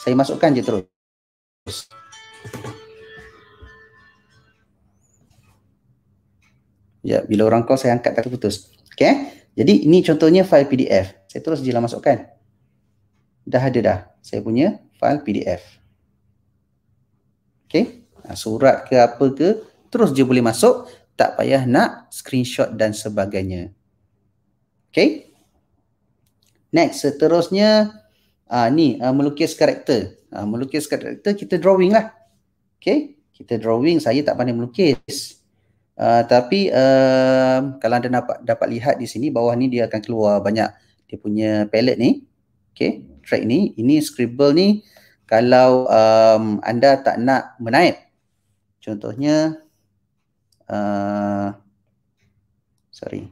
saya masukkan je terus Ya, bila orang call saya angkat tak putus. Okay. Jadi ini contohnya file PDF. Saya terus je lah masukkan. Dah ada dah. Saya punya file PDF. Okay. Surat ke apa ke. Terus je boleh masuk. Tak payah nak screenshot dan sebagainya. Okay. Next. Seterusnya. Uh, ni uh, melukis karakter. Uh, melukis karakter kita drawing lah. Okay. Kita drawing. Saya tak pandai melukis. Ah, tapi uh, kalau anda dapat dapat lihat di sini bawah ni dia akan keluar banyak dia punya palette ni. Okay, track ni, ini scribble ni kalau um, anda tak nak menaip. Contohnya uh, sorry.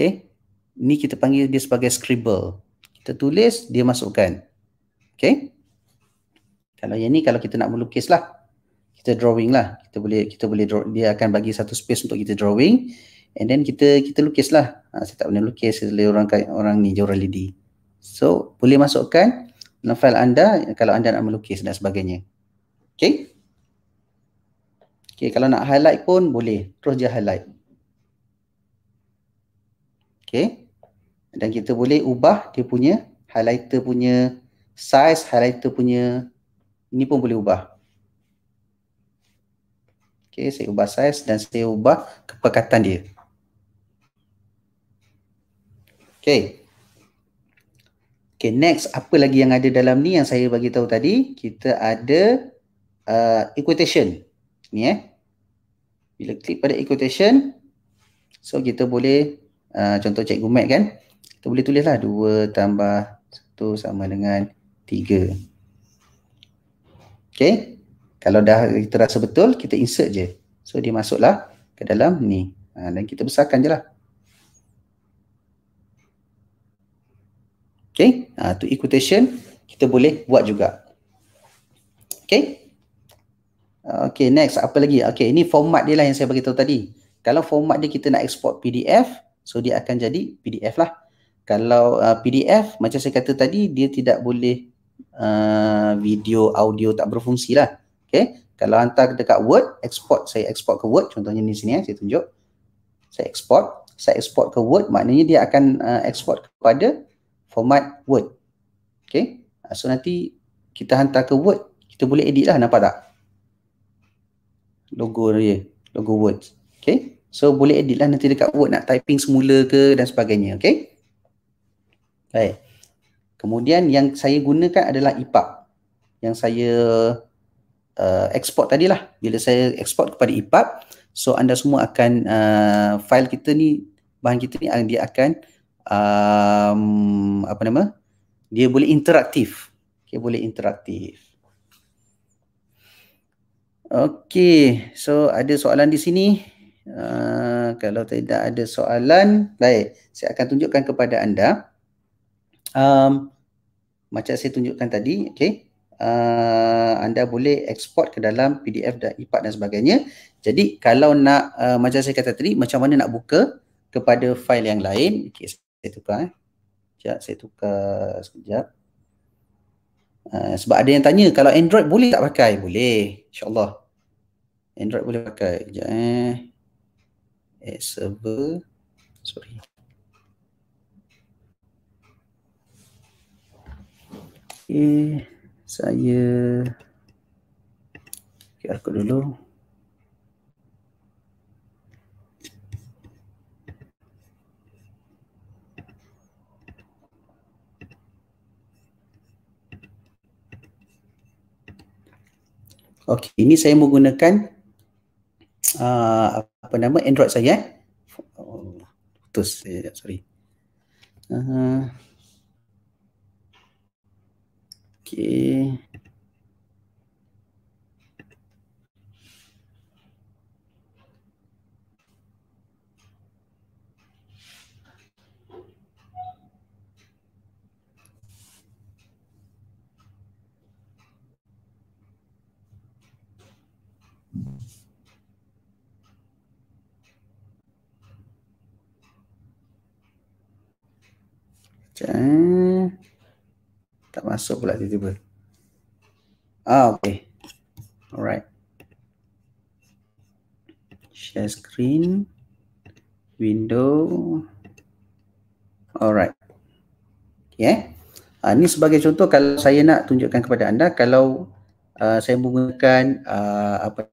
Okay, Ni kita panggil dia sebagai scribble. Kita tulis, dia masukkan. Okay? Kalau yang ni kalau kita nak melukis lah. Kita drawing lah. Kita boleh kita boleh draw, dia akan bagi satu space untuk kita drawing. And then kita kita lukis lah. Ha, saya tak boleh lukis oleh orang orang ni, Jorali D. So, boleh masukkan dalam file anda kalau anda nak melukis dan sebagainya. Okay? Okay. kalau nak highlight pun boleh. Terus je highlight okay. dan kita boleh ubah dia punya highlighter punya size highlighter punya ini pun boleh ubah Okay, saya ubah size dan saya ubah kepekatan dia Okay. Okay, next apa lagi yang ada dalam ni yang saya bagi tahu tadi? Kita ada uh, equation. Ni eh. Bila klik pada equation, so kita boleh Ah, contoh cikgu mat kan kita boleh tulislah 2 tambah 1 sama dengan 3 ok kalau dah kita rasa betul kita insert je so dia masuklah ke dalam ni ha, dan kita besarkan je lah ok ha, ah, tu equation kita boleh buat juga ok ok next apa lagi ok ini format dia lah yang saya beritahu tadi kalau format dia kita nak export PDF, So dia akan jadi PDF lah. Kalau uh, PDF macam saya kata tadi dia tidak boleh uh, video audio tak berfungsi lah. Okay. Kalau hantar ke dekat Word, export saya export ke Word. Contohnya ni sini eh, saya tunjuk. Saya export. Saya export ke Word maknanya dia akan uh, export kepada format Word. Okay. Uh, so nanti kita hantar ke Word. Kita boleh edit lah nampak tak? Logo dia. Logo Word. Okay. So boleh edit lah nanti dekat Word nak typing semula ke dan sebagainya. Okay. Baik. Kemudian yang saya gunakan adalah EPUB. Yang saya uh, export lah. Bila saya export kepada EPUB. So anda semua akan uh, file kita ni, bahan kita ni dia akan um, apa nama? Dia boleh interaktif. Okay, boleh interaktif. Okay, so ada soalan di sini. Ah, kalau tidak ada soalan, baik. Saya akan tunjukkan kepada anda. Um, macam saya tunjukkan tadi, okay. Uh, anda boleh export ke dalam PDF dan IPAD e dan sebagainya. Jadi kalau nak, uh, macam saya kata tadi, macam mana nak buka kepada fail yang lain. Okay, saya tukar. Eh. Sekejap, saya tukar sekejap. Uh, sebab ada yang tanya kalau Android boleh tak pakai? Boleh. InsyaAllah. Android boleh pakai. Sekejap eh at server sorry okay saya QR code dulu Okey, ini saya menggunakan uh, apa nama Android saya eh. Putus saya eh, sorry. Uh, okay. masuk pula tiba-tiba. Ah, okay. Alright. Share screen. Window. Alright. Okay. Eh? Ah, ini sebagai contoh kalau saya nak tunjukkan kepada anda kalau uh, saya menggunakan uh, apa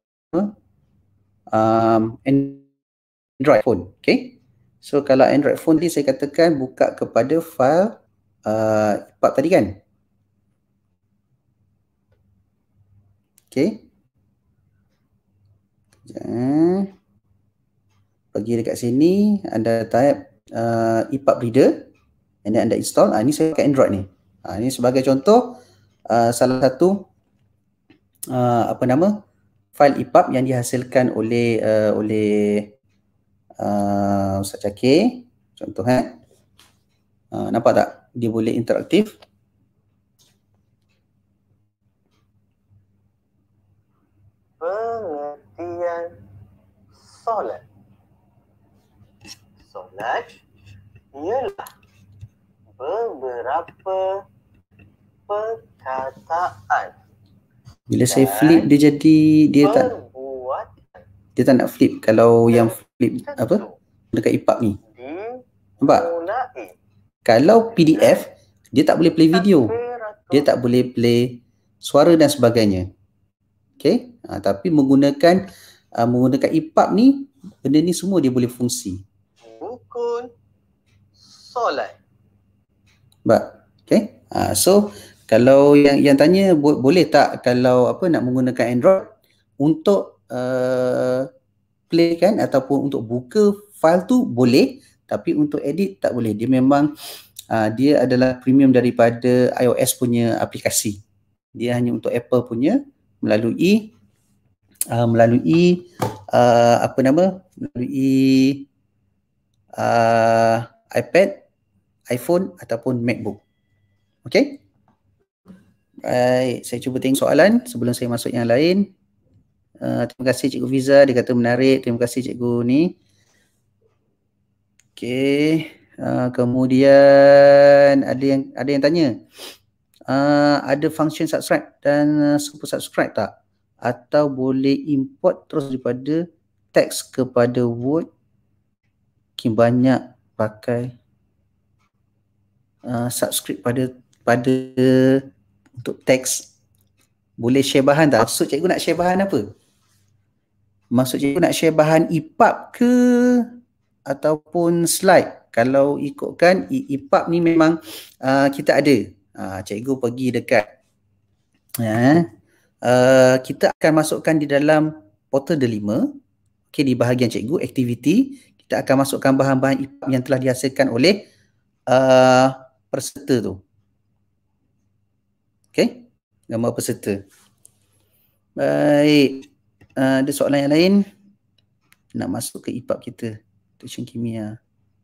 um, Android phone. Okay. So kalau Android phone ni saya katakan buka kepada file uh, ah, EPUB tadi kan. Okey. Bagi eh. dekat sini anda type uh, EPUB reader and then anda install. Ah ni saya pakai Android ni. Ah ni sebagai contoh uh, salah satu uh, apa nama file EPUB yang dihasilkan oleh uh, oleh uh, Ustaz Cakir. Contoh Eh? Uh, nampak tak? Dia boleh interaktif. soalan ialah beberapa perkataan. Bila saya flip dia jadi dia tak dia tak nak flip kalau yang flip apa dekat ipad e ni. Nampak? Kalau PDF dia tak boleh play video. Dia tak boleh play suara dan sebagainya. Okay? Ha, tapi menggunakan uh, menggunakan EPUB ni, benda ni semua dia boleh fungsi solat. Baik. Okay. Ha, so kalau yang yang tanya bo- boleh tak kalau apa nak menggunakan Android untuk uh, play kan ataupun untuk buka file tu boleh tapi untuk edit tak boleh. Dia memang uh, dia adalah premium daripada iOS punya aplikasi. Dia hanya untuk Apple punya melalui uh, melalui uh, apa nama? melalui uh, iPad iPhone ataupun MacBook. Okay? Baik, saya cuba tengok soalan sebelum saya masuk yang lain. Uh, terima kasih Cikgu Visa, dia kata menarik. Terima kasih Cikgu ni. Okay, uh, eh, kemudian ada yang ada yang tanya. Uh, ada function subscribe dan uh, super subscribe tak? Atau boleh import terus daripada teks kepada Word? Mungkin banyak pakai Uh, subscribe pada pada untuk teks boleh share bahan tak? Maksud cikgu nak share bahan apa? Maksud cikgu nak share bahan EPUB ke ataupun slide? Kalau ikutkan EPUB e ni memang uh, kita ada. Uh, cikgu pergi dekat. Uh, uh kita akan masukkan di dalam portal delima. Okay, di bahagian cikgu, aktiviti. Kita akan masukkan bahan-bahan EPUB yang telah dihasilkan oleh uh, peserta tu. Okey? Gambar peserta. Baik. Uh, ada soalan yang lain? Nak masuk ke EPUB kita. Tuition Kimia.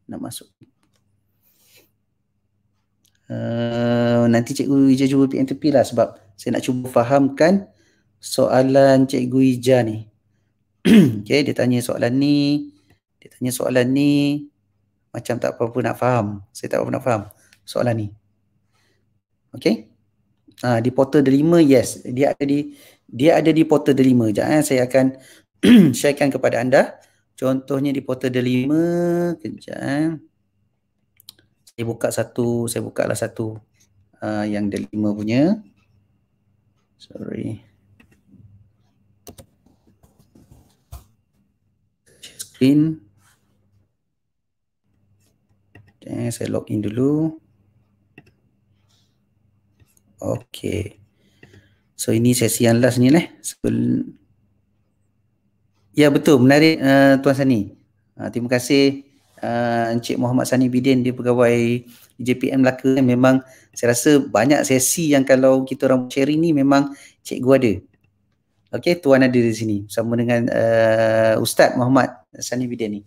Nak masuk. Uh, nanti Cikgu Ija cuba PNTP lah sebab saya nak cuba fahamkan soalan Cikgu Ija ni. okay, dia tanya soalan ni. Dia tanya soalan ni. Macam tak apa-apa nak faham. Saya tak apa-apa nak faham soalan ni. Okay. Uh, ah, di portal delima, yes. Dia ada di dia ada di portal delima. Sekejap eh. saya akan sharekan kepada anda. Contohnya di portal delima. Kejap eh. Saya buka satu, saya buka lah satu uh, yang delima punya. Sorry. Screen. Okay, saya log in dulu. Okay. So ini sesi yang last ni lah. Sebel... Ya betul menarik uh, Tuan Sani. Uh, terima kasih uh, Encik Muhammad Sani Bidin dia pegawai JPM Melaka memang saya rasa banyak sesi yang kalau kita orang sharing ni memang cikgu ada. Okey tuan ada di sini sama dengan uh, Ustaz Muhammad Sani Bidin ni.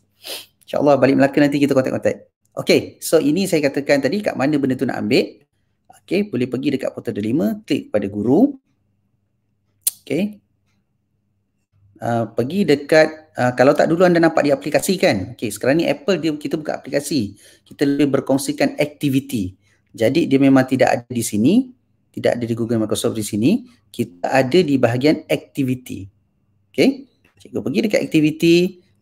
InsyaAllah balik Melaka nanti kita kontak-kontak. Okey, so ini saya katakan tadi kat mana benda tu nak ambil. Okay, boleh pergi dekat portal delima, klik pada guru. Okay. Uh, pergi dekat, uh, kalau tak dulu anda nampak di aplikasi kan? Okay, sekarang ni Apple dia kita buka aplikasi. Kita lebih berkongsikan aktiviti. Jadi dia memang tidak ada di sini. Tidak ada di Google Microsoft di sini. Kita ada di bahagian aktiviti. Okay. Cikgu pergi dekat aktiviti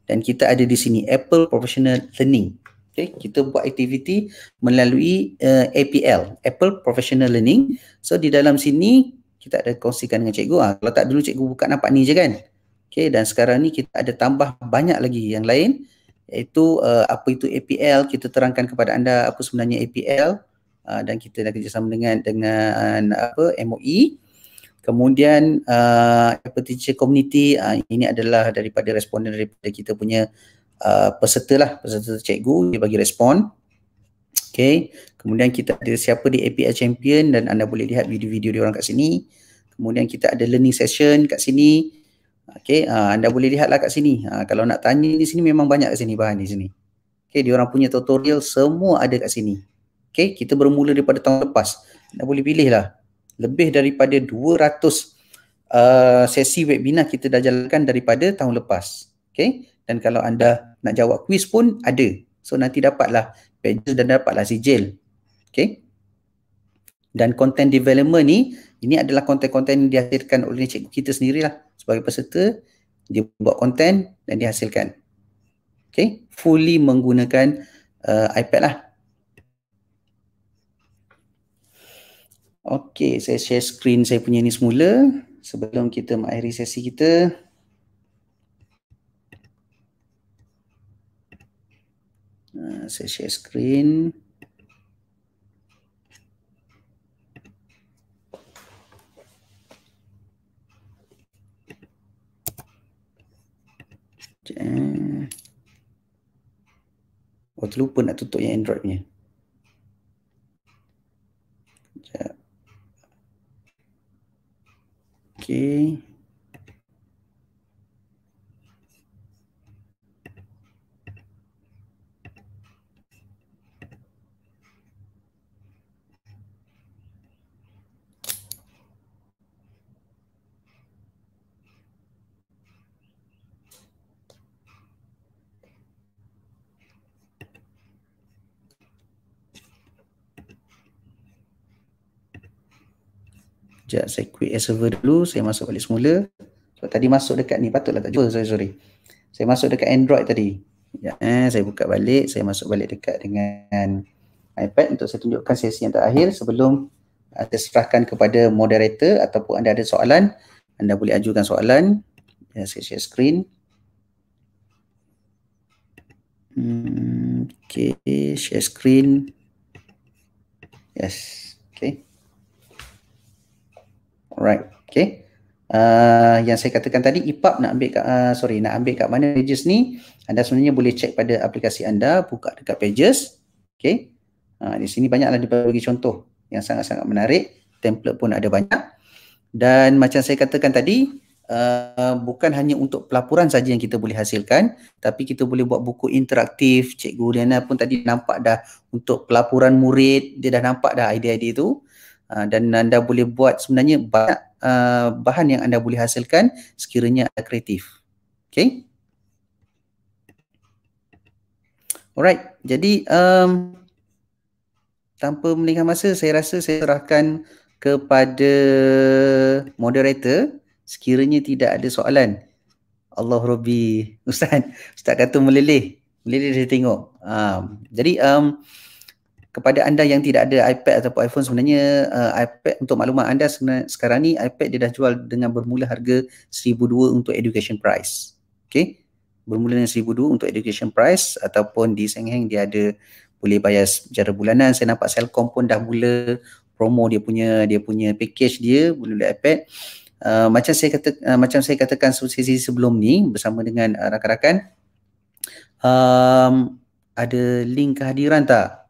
dan kita ada di sini Apple Professional Learning. Okay, kita buat aktiviti melalui uh, eh, APL, Apple Professional Learning. So di dalam sini kita ada kongsikan dengan cikgu. Ha, kalau tak dulu cikgu buka nampak ni je kan. Okay, dan sekarang ni kita ada tambah banyak lagi yang lain iaitu uh, apa itu APL, kita terangkan kepada anda apa sebenarnya APL uh, ah, dan kita dah kerjasama dengan dengan apa MOE. Kemudian uh, eh, Apple Teacher Community uh, ini adalah daripada responden daripada kita punya Uh, peserta lah, peserta cikgu dia bagi respon. Okay, kemudian kita ada siapa di API Champion dan anda boleh lihat video-video dia orang kat sini. Kemudian kita ada learning session kat sini. Okay, uh, anda boleh lihat lah kat sini. Uh, kalau nak tanya di sini memang banyak kat sini bahan di sini. Okay, dia orang punya tutorial semua ada kat sini. Okay, kita bermula daripada tahun lepas. Anda boleh pilih lah. Lebih daripada 200 uh, sesi webinar kita dah jalankan daripada tahun lepas. Okay, dan kalau anda nak jawab kuis pun ada. So nanti dapatlah badges dan dapatlah sijil. Okay. Dan content development ni, ini adalah content-content yang dihasilkan oleh cikgu kita sendirilah. Sebagai peserta, dia buat content dan dihasilkan. Okay. Fully menggunakan uh, iPad lah. Okay, saya share screen saya punya ni semula sebelum kita mengakhiri sesi kita. Ah, saya share screen. Sekejap. Eh. Oh, terlupa nak tutup yang Android punya. Okay. Sekejap saya quit as server dulu, saya masuk balik semula. Sebab tadi masuk dekat ni, patutlah tak jumpa, sorry, sorry. Saya masuk dekat Android tadi. Ya, eh, saya buka balik, saya masuk balik dekat dengan iPad untuk saya tunjukkan sesi yang terakhir sebelum saya serahkan kepada moderator ataupun anda ada soalan, anda boleh ajukan soalan. Ya, saya share screen. Hmm, okay, share screen. Yes, okay. Alright. Okay. Uh, yang saya katakan tadi IPAP e nak ambil kat, uh, sorry nak ambil kat mana pages ni anda sebenarnya boleh check pada aplikasi anda buka dekat pages okay uh, di sini banyaklah dia bagi contoh yang sangat-sangat menarik template pun ada banyak dan macam saya katakan tadi uh, bukan hanya untuk pelaporan saja yang kita boleh hasilkan tapi kita boleh buat buku interaktif cikgu Riana pun tadi nampak dah untuk pelaporan murid dia dah nampak dah idea-idea tu Ah, dan anda boleh buat sebenarnya banyak uh, bahan yang anda boleh hasilkan sekiranya anda kreatif. Okay. Alright, jadi um, tanpa melihat masa, saya rasa saya serahkan kepada moderator sekiranya tidak ada soalan. Allah Rabbi, Ustaz, Ustaz kata meleleh. Meleleh saya tengok. Um, jadi, um, kepada anda yang tidak ada iPad ataupun iPhone sebenarnya uh, iPad untuk maklumat anda sekarang ni iPad dia dah jual dengan bermula harga 1002 untuk education price. Okay. Bermula dengan 1002 untuk education price ataupun di Sengheng dia ada boleh bayar secara bulanan. Saya nampak Selcom pun dah mula promo dia punya dia punya package dia boleh iPad. Uh, macam saya kata uh, macam saya katakan sesi sebelum ni bersama dengan uh, rakan-rakan um, ada link kehadiran tak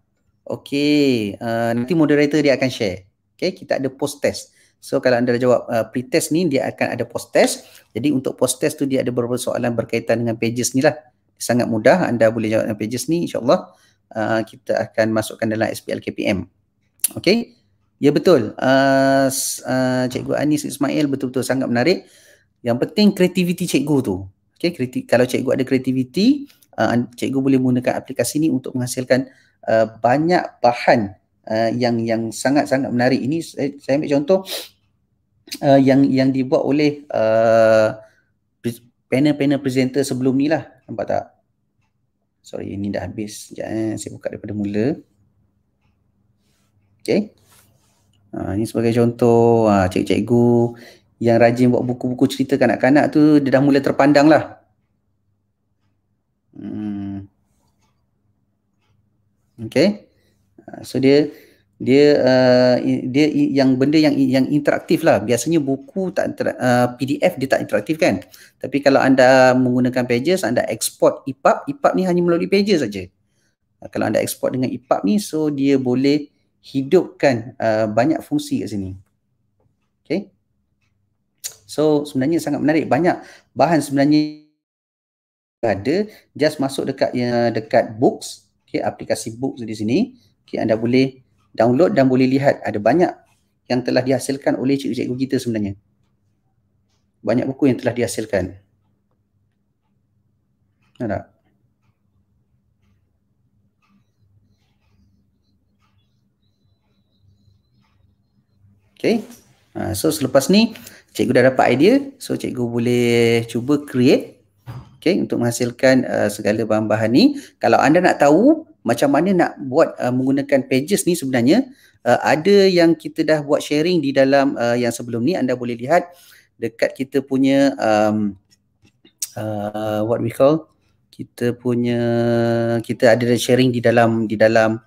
Okay, uh, nanti moderator dia akan share. Okay, kita ada post test. So kalau anda jawab uh, pre-test ni, dia akan ada post test. Jadi untuk post test tu dia ada beberapa soalan berkaitan dengan pages ni lah. Sangat mudah, anda boleh jawab dengan pages ni. InsyaAllah uh, kita akan masukkan dalam SPL KPM. Okay, ya betul. Uh, uh, Cikgu Anis Ismail betul-betul sangat menarik. Yang penting kreativiti cikgu tu. Okay, kalau cikgu ada kreativiti, uh, cikgu boleh menggunakan aplikasi ini untuk menghasilkan uh, banyak bahan uh, yang yang sangat-sangat menarik. Ini saya, saya ambil contoh uh, yang yang dibuat oleh uh, panel-panel presenter sebelum ni lah. Nampak tak? Sorry, ini dah habis. Sekejap, eh. saya buka daripada mula. Okay. Ha, ah, ini sebagai contoh, ha, cikgu-cikgu yang rajin buat buku-buku cerita kanak-kanak tu, dia dah mula terpandang lah. Okay. Uh, so dia dia uh, dia yang benda yang yang interaktif lah. Biasanya buku tak uh, PDF dia tak interaktif kan. Tapi kalau anda menggunakan pages, anda export EPUB, EPUB ni hanya melalui pages saja. Uh, kalau anda export dengan EPUB ni, so dia boleh hidupkan uh, banyak fungsi kat sini. Okay. So sebenarnya sangat menarik. Banyak bahan sebenarnya ada just masuk dekat yang uh, dekat books okay, aplikasi books di sini okay, anda boleh download dan boleh lihat ada banyak yang telah dihasilkan oleh cikgu-cikgu kita sebenarnya banyak buku yang telah dihasilkan nampak Okay. Uh, ha, so selepas ni cikgu dah dapat idea so cikgu boleh cuba create okay, untuk menghasilkan uh, segala bahan-bahan ni. Kalau anda nak tahu macam mana nak buat uh, menggunakan pages ni sebenarnya, uh, ada yang kita dah buat sharing di dalam uh, yang sebelum ni, anda boleh lihat dekat kita punya um, uh, what we call kita punya kita ada sharing di dalam di dalam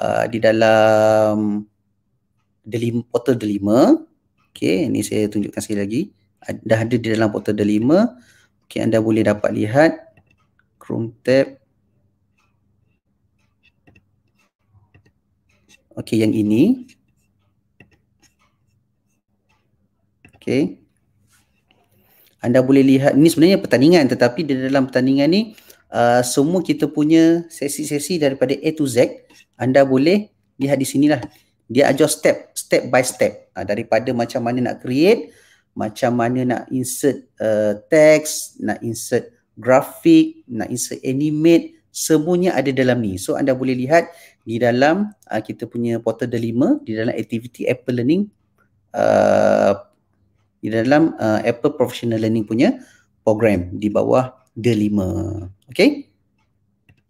uh, di dalam delim, portal delima okey ni saya tunjukkan sekali lagi dah ada di dalam portal delima Okay anda boleh dapat lihat Chrome tab. Okay yang ini. Okay. Anda boleh lihat ini sebenarnya pertandingan tetapi di dalam pertandingan ni uh, semua kita punya sesi-sesi daripada A to Z anda boleh lihat di sinilah dia ajar step step by step uh, daripada macam mana nak create macam mana nak insert uh, text, nak insert grafik, nak insert animate, semuanya ada dalam ni. So anda boleh lihat di dalam uh, kita punya portal delima, di dalam aktiviti Apple Learning, uh, di dalam uh, Apple Professional Learning punya program di bawah delima. Okay.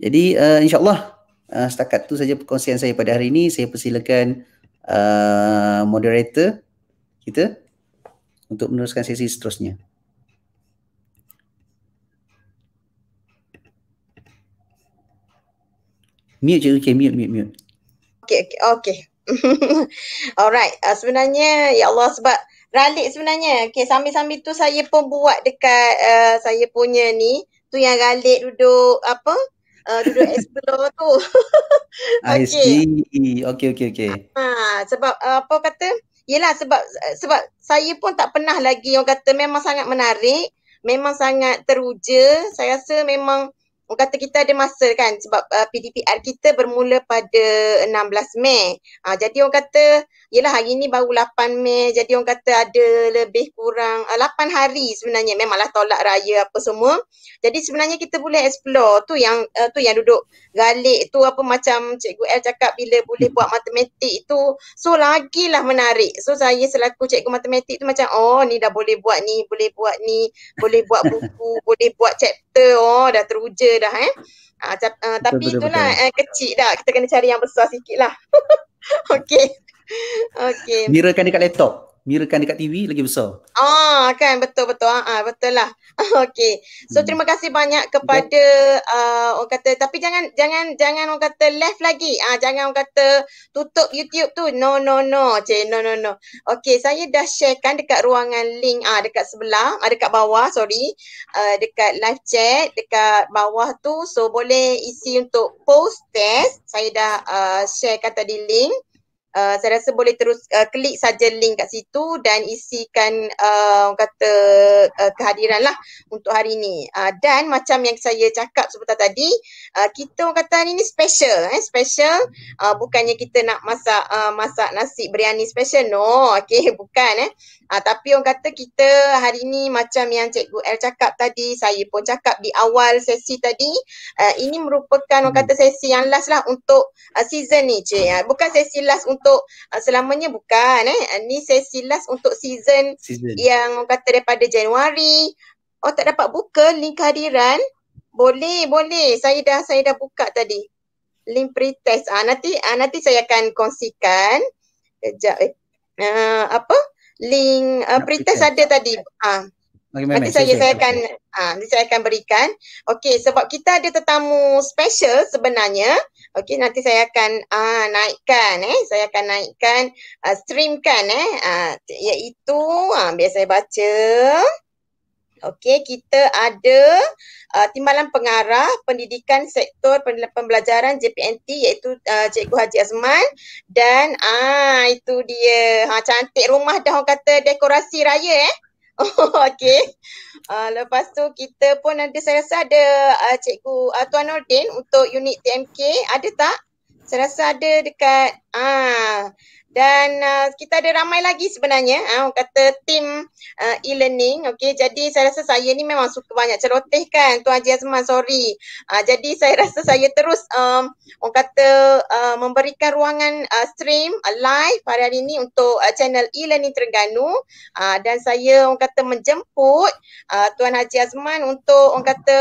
Jadi uh, insyaAllah uh, setakat tu saja perkongsian saya pada hari ini. Saya persilakan uh, moderator kita untuk meneruskan sesi seterusnya. Mute je, okay, mute, mute, mute. Okay, okay, okay. Alright, uh, sebenarnya ya Allah sebab ralik sebenarnya. Okay, sambil-sambil tu saya pun buat dekat uh, saya punya ni. Tu yang ralik duduk apa? Uh, duduk explore tu. okay. I see. Okay, okay, okay. Ha, sebab uh, apa kata? Yelah sebab sebab saya pun tak pernah lagi orang kata memang sangat menarik, memang sangat teruja. Saya rasa memang orang kata kita ada masa kan sebab uh, PDPR kita bermula pada 16 Mei. Uh, jadi orang kata yelah hari ini baru 8 Mei jadi orang kata ada lebih kurang uh, 8 hari sebenarnya memanglah tolak raya apa semua. Jadi sebenarnya kita boleh explore tu yang uh, tu yang duduk galik tu apa macam Cikgu L cakap bila boleh buat matematik tu so lagi lah menarik. So saya selaku Cikgu Matematik tu macam oh ni dah boleh buat ni, boleh buat ni, boleh buat buku, boleh buat chapter kita oh dah teruja dah eh. Ah, cap, ah, tapi itulah betul. Eh, kecil dah. Kita kena cari yang besar sikit lah. okay, okay. Mirakan dekat laptop mirakan dekat TV lagi besar. Ah kan betul betul ah uh, betul lah. Okey. So hmm. terima kasih banyak kepada uh, orang kata tapi jangan jangan jangan orang kata left lagi. Ah uh, jangan orang kata tutup YouTube tu. No no no. Cik no no no. Okey, saya dah sharekan dekat ruangan link ah uh, dekat sebelah, ada uh, dekat bawah sorry. Uh, dekat live chat dekat bawah tu so boleh isi untuk post test. Saya dah uh, sharekan tadi link uh, saya rasa boleh terus uh, klik saja link kat situ dan isikan uh, kata uh, kehadiran lah untuk hari ini. Uh, dan macam yang saya cakap sebentar tadi, uh, kita orang kata hari ini special. Eh, special uh, bukannya kita nak masak uh, masak nasi biryani special. No, okay, bukan. Eh. Uh, tapi orang kata kita hari ini macam yang Cikgu L cakap tadi, saya pun cakap di awal sesi tadi, uh, ini merupakan orang kata sesi yang last lah untuk uh, season ni Cik. Uh, bukan sesi last untuk untuk uh, selamanya bukan eh. Uh, ni sesi last untuk season, season. yang kata daripada Januari. Oh tak dapat buka link kehadiran. Boleh, boleh. Saya dah saya dah buka tadi. Link pretest. Ah uh, nanti uh, nanti saya akan kongsikan. Kejap eh. Uh, apa? Link uh, pretest ada tadi. Ah uh. Okay, Nanti saya, saya akan Ah, ha, saya akan berikan. Okey sebab kita ada tetamu special sebenarnya. Okey nanti saya akan uh, naikkan eh saya akan naikkan uh, streamkan eh uh, iaitu uh, biar saya baca Okey kita ada uh, timbalan pengarah pendidikan sektor pembelajaran JPNT iaitu uh, Cikgu Haji Azman dan ah uh, itu dia ha cantik rumah dah orang kata dekorasi raya eh okay. Uh, ah, lepas tu kita pun nanti saya rasa ada uh, cikgu uh, Tuan Nordin untuk unit TMK. Ada tak? Saya rasa ada dekat. Ah. Uh, dan uh, kita ada ramai lagi sebenarnya ah uh, kata tim uh, e-learning okay. jadi saya rasa saya ni memang suka banyak ceroteh kan tuan Haji Azman sorry uh, jadi saya rasa saya terus um, orang kata uh, memberikan ruangan uh, stream uh, live hari hari ini untuk uh, channel e-learning Terengganu uh, dan saya orang kata menjemput uh, tuan Haji Azman untuk orang kata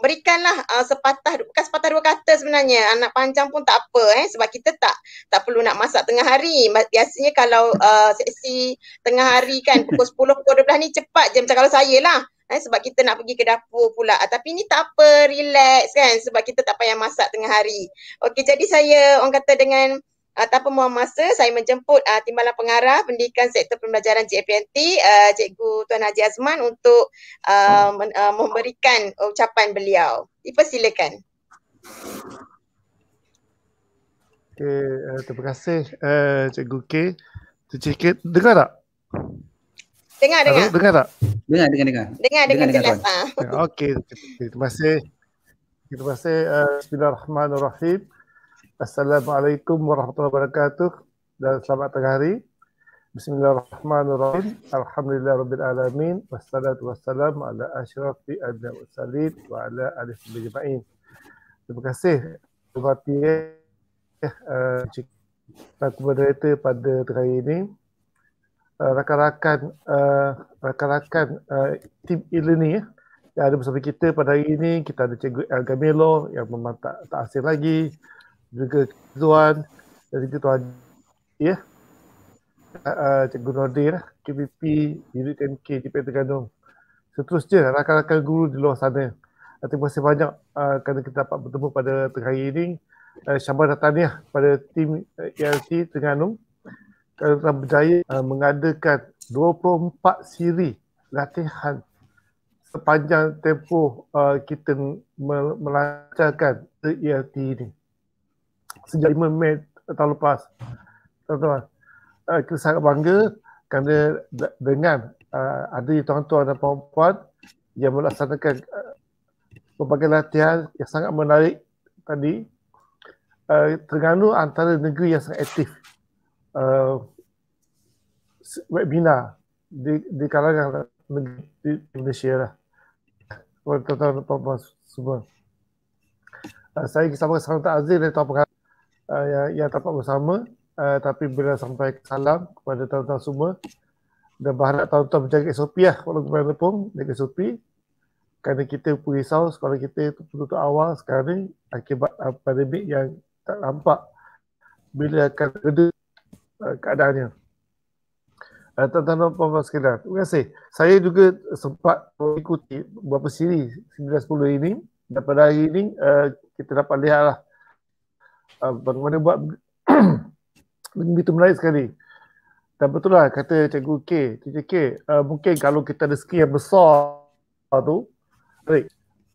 berikanlah uh, sepatah bukan sepatah dua kata sebenarnya anak panjang pun tak apa eh sebab kita tak tak perlu nak masak tengah hari biasanya kalau uh, sesi tengah hari kan pukul 10 pukul 12 ni cepat je macam kalau saya lah eh sebab kita nak pergi ke dapur pula uh, tapi ni tak apa relax kan sebab kita tak payah masak tengah hari okey jadi saya orang kata dengan uh, tanpa membuang masa saya menjemput uh, timbalan pengarah pendidikan sektor pembelajaran GPNT uh, ah, cikgu Tuan Haji Azman untuk uh, men- uh, memberikan ucapan beliau. Dipersilakan. Okay, uh, eh, terima kasih uh, cikgu K. Cikgu dengar tak? Dengar, dengar. Halo, dengar tak? Dengar, dengar, dengar. Dengar, dengar, dengar, dengar jelas. Ha. Okey, terima kasih. Terima kasih. Uh, Bismillahirrahmanirrahim. Assalamualaikum warahmatullahi wabarakatuh dan selamat tengah hari. Bismillahirrahmanirrahim. Alhamdulillah rabbil alamin wassalatu wassalamu ala asyrafil anbiya'i wal mursalin wa ala alihi wa sahbihi Terima kasih kepada eh uh, moderator pada hari ini. Eh, rakan-rakan uh, rakan-rakan uh, tim ilmu yang ada bersama kita pada hari ini kita ada cikgu Gamelo yang memang tak, tak asing lagi juga Zuan dan juga Tuan ah, ah, ya yeah. uh, Cikgu Nordin KPP Unit MK di Pertama Gandung seterusnya rakan-rakan guru di luar sana uh, terima kasih banyak uh, kerana kita dapat bertemu pada tengah hari ini uh, eh, Syabat datang ya pada tim uh, eh, ERT Tengganung kerana telah berjaya uh, mengadakan 24 siri latihan sepanjang tempoh uh, kita melancarkan ERT e ini sejak 5 Mei tahun lepas. Tuan-tuan, uh, kita sangat bangga kerana dengan uh, ada tuan-tuan dan puan-puan yang melaksanakan uh, berbagai latihan yang sangat menarik tadi. Uh, Terengganu antara negeri yang sangat aktif uh, webinar di, di kalangan negeri di Malaysia lah. Tuan-tuan dan puan-puan semua. Uh, saya bersama Sarantan Aziz dan Tuan Pengharap uh, yang, yang dapat bersama uh, tapi bila sampai salam kepada tuan-tuan semua dan berharap tuan-tuan menjaga SOP lah walaupun mana pun jaga SOP kerana kita pun risau sekolah kita tutup awal sekarang ni akibat uh, pandemik yang tak nampak bila akan reda uh, keadaannya. Uh, tuan-tuan dan puan-puan sekalian, terima kasih. Saya juga sempat mengikuti beberapa siri 9-10 ini daripada hari ini uh, kita dapat lihatlah Ah, bagaimana buat begitu menarik sekali. Dan betul lah kata Cikgu K, Cikgu K, uh, mungkin kalau kita ada skill yang besar tu, menarik.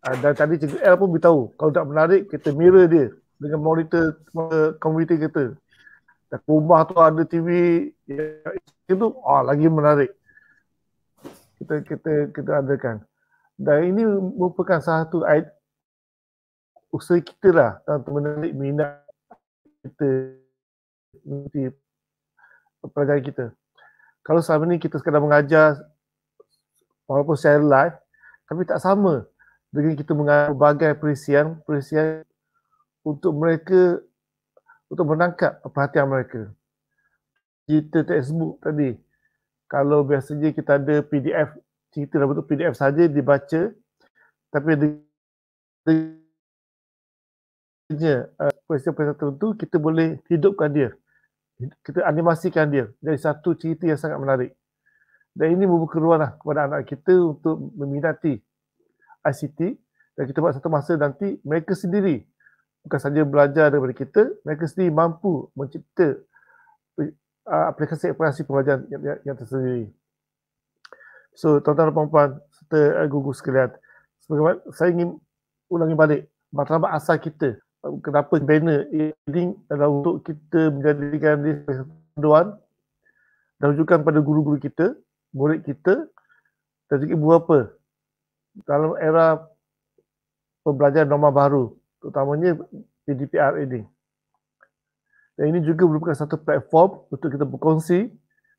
Uh, ah, dan tadi Cikgu L pun beritahu, kalau tak menarik, kita mirror dia dengan monitor komuniti kita. Dan rumah tu ada TV yang itu, ah, lagi menarik. Kita kita kita adakan. Dan ini merupakan satu idea, usaha kita lah ah, untuk menarik minat kita nanti pelajar kita. Kalau selama ni kita sekadar mengajar walaupun secara live tapi tak sama dengan kita mengajar pelbagai perisian perisian untuk mereka untuk menangkap perhatian mereka. Cerita textbook tadi kalau biasanya kita ada PDF cerita dalam bentuk PDF saja dibaca tapi dengan kerja eh, peristiwa-peristiwa tertentu kita boleh hidupkan dia kita animasikan dia dari satu cerita yang sangat menarik dan ini membuka ruanglah kepada anak kita untuk meminati ICT dan kita buat satu masa nanti mereka sendiri bukan saja belajar daripada kita mereka sendiri mampu mencipta uh, eh, aplikasi-aplikasi pembelajaran yang, yang, yang tersendiri so tuan-tuan dan puan-puan serta uh, guru sekalian saya ingin ulangi balik matlamat asal kita kenapa banner ini adalah untuk kita menjadikan dia sebagai panduan dan rujukan pada guru-guru kita, murid kita dan juga ibu apa dalam era pembelajaran norma baru terutamanya PDPR ini. Dan ini juga merupakan satu platform untuk kita berkongsi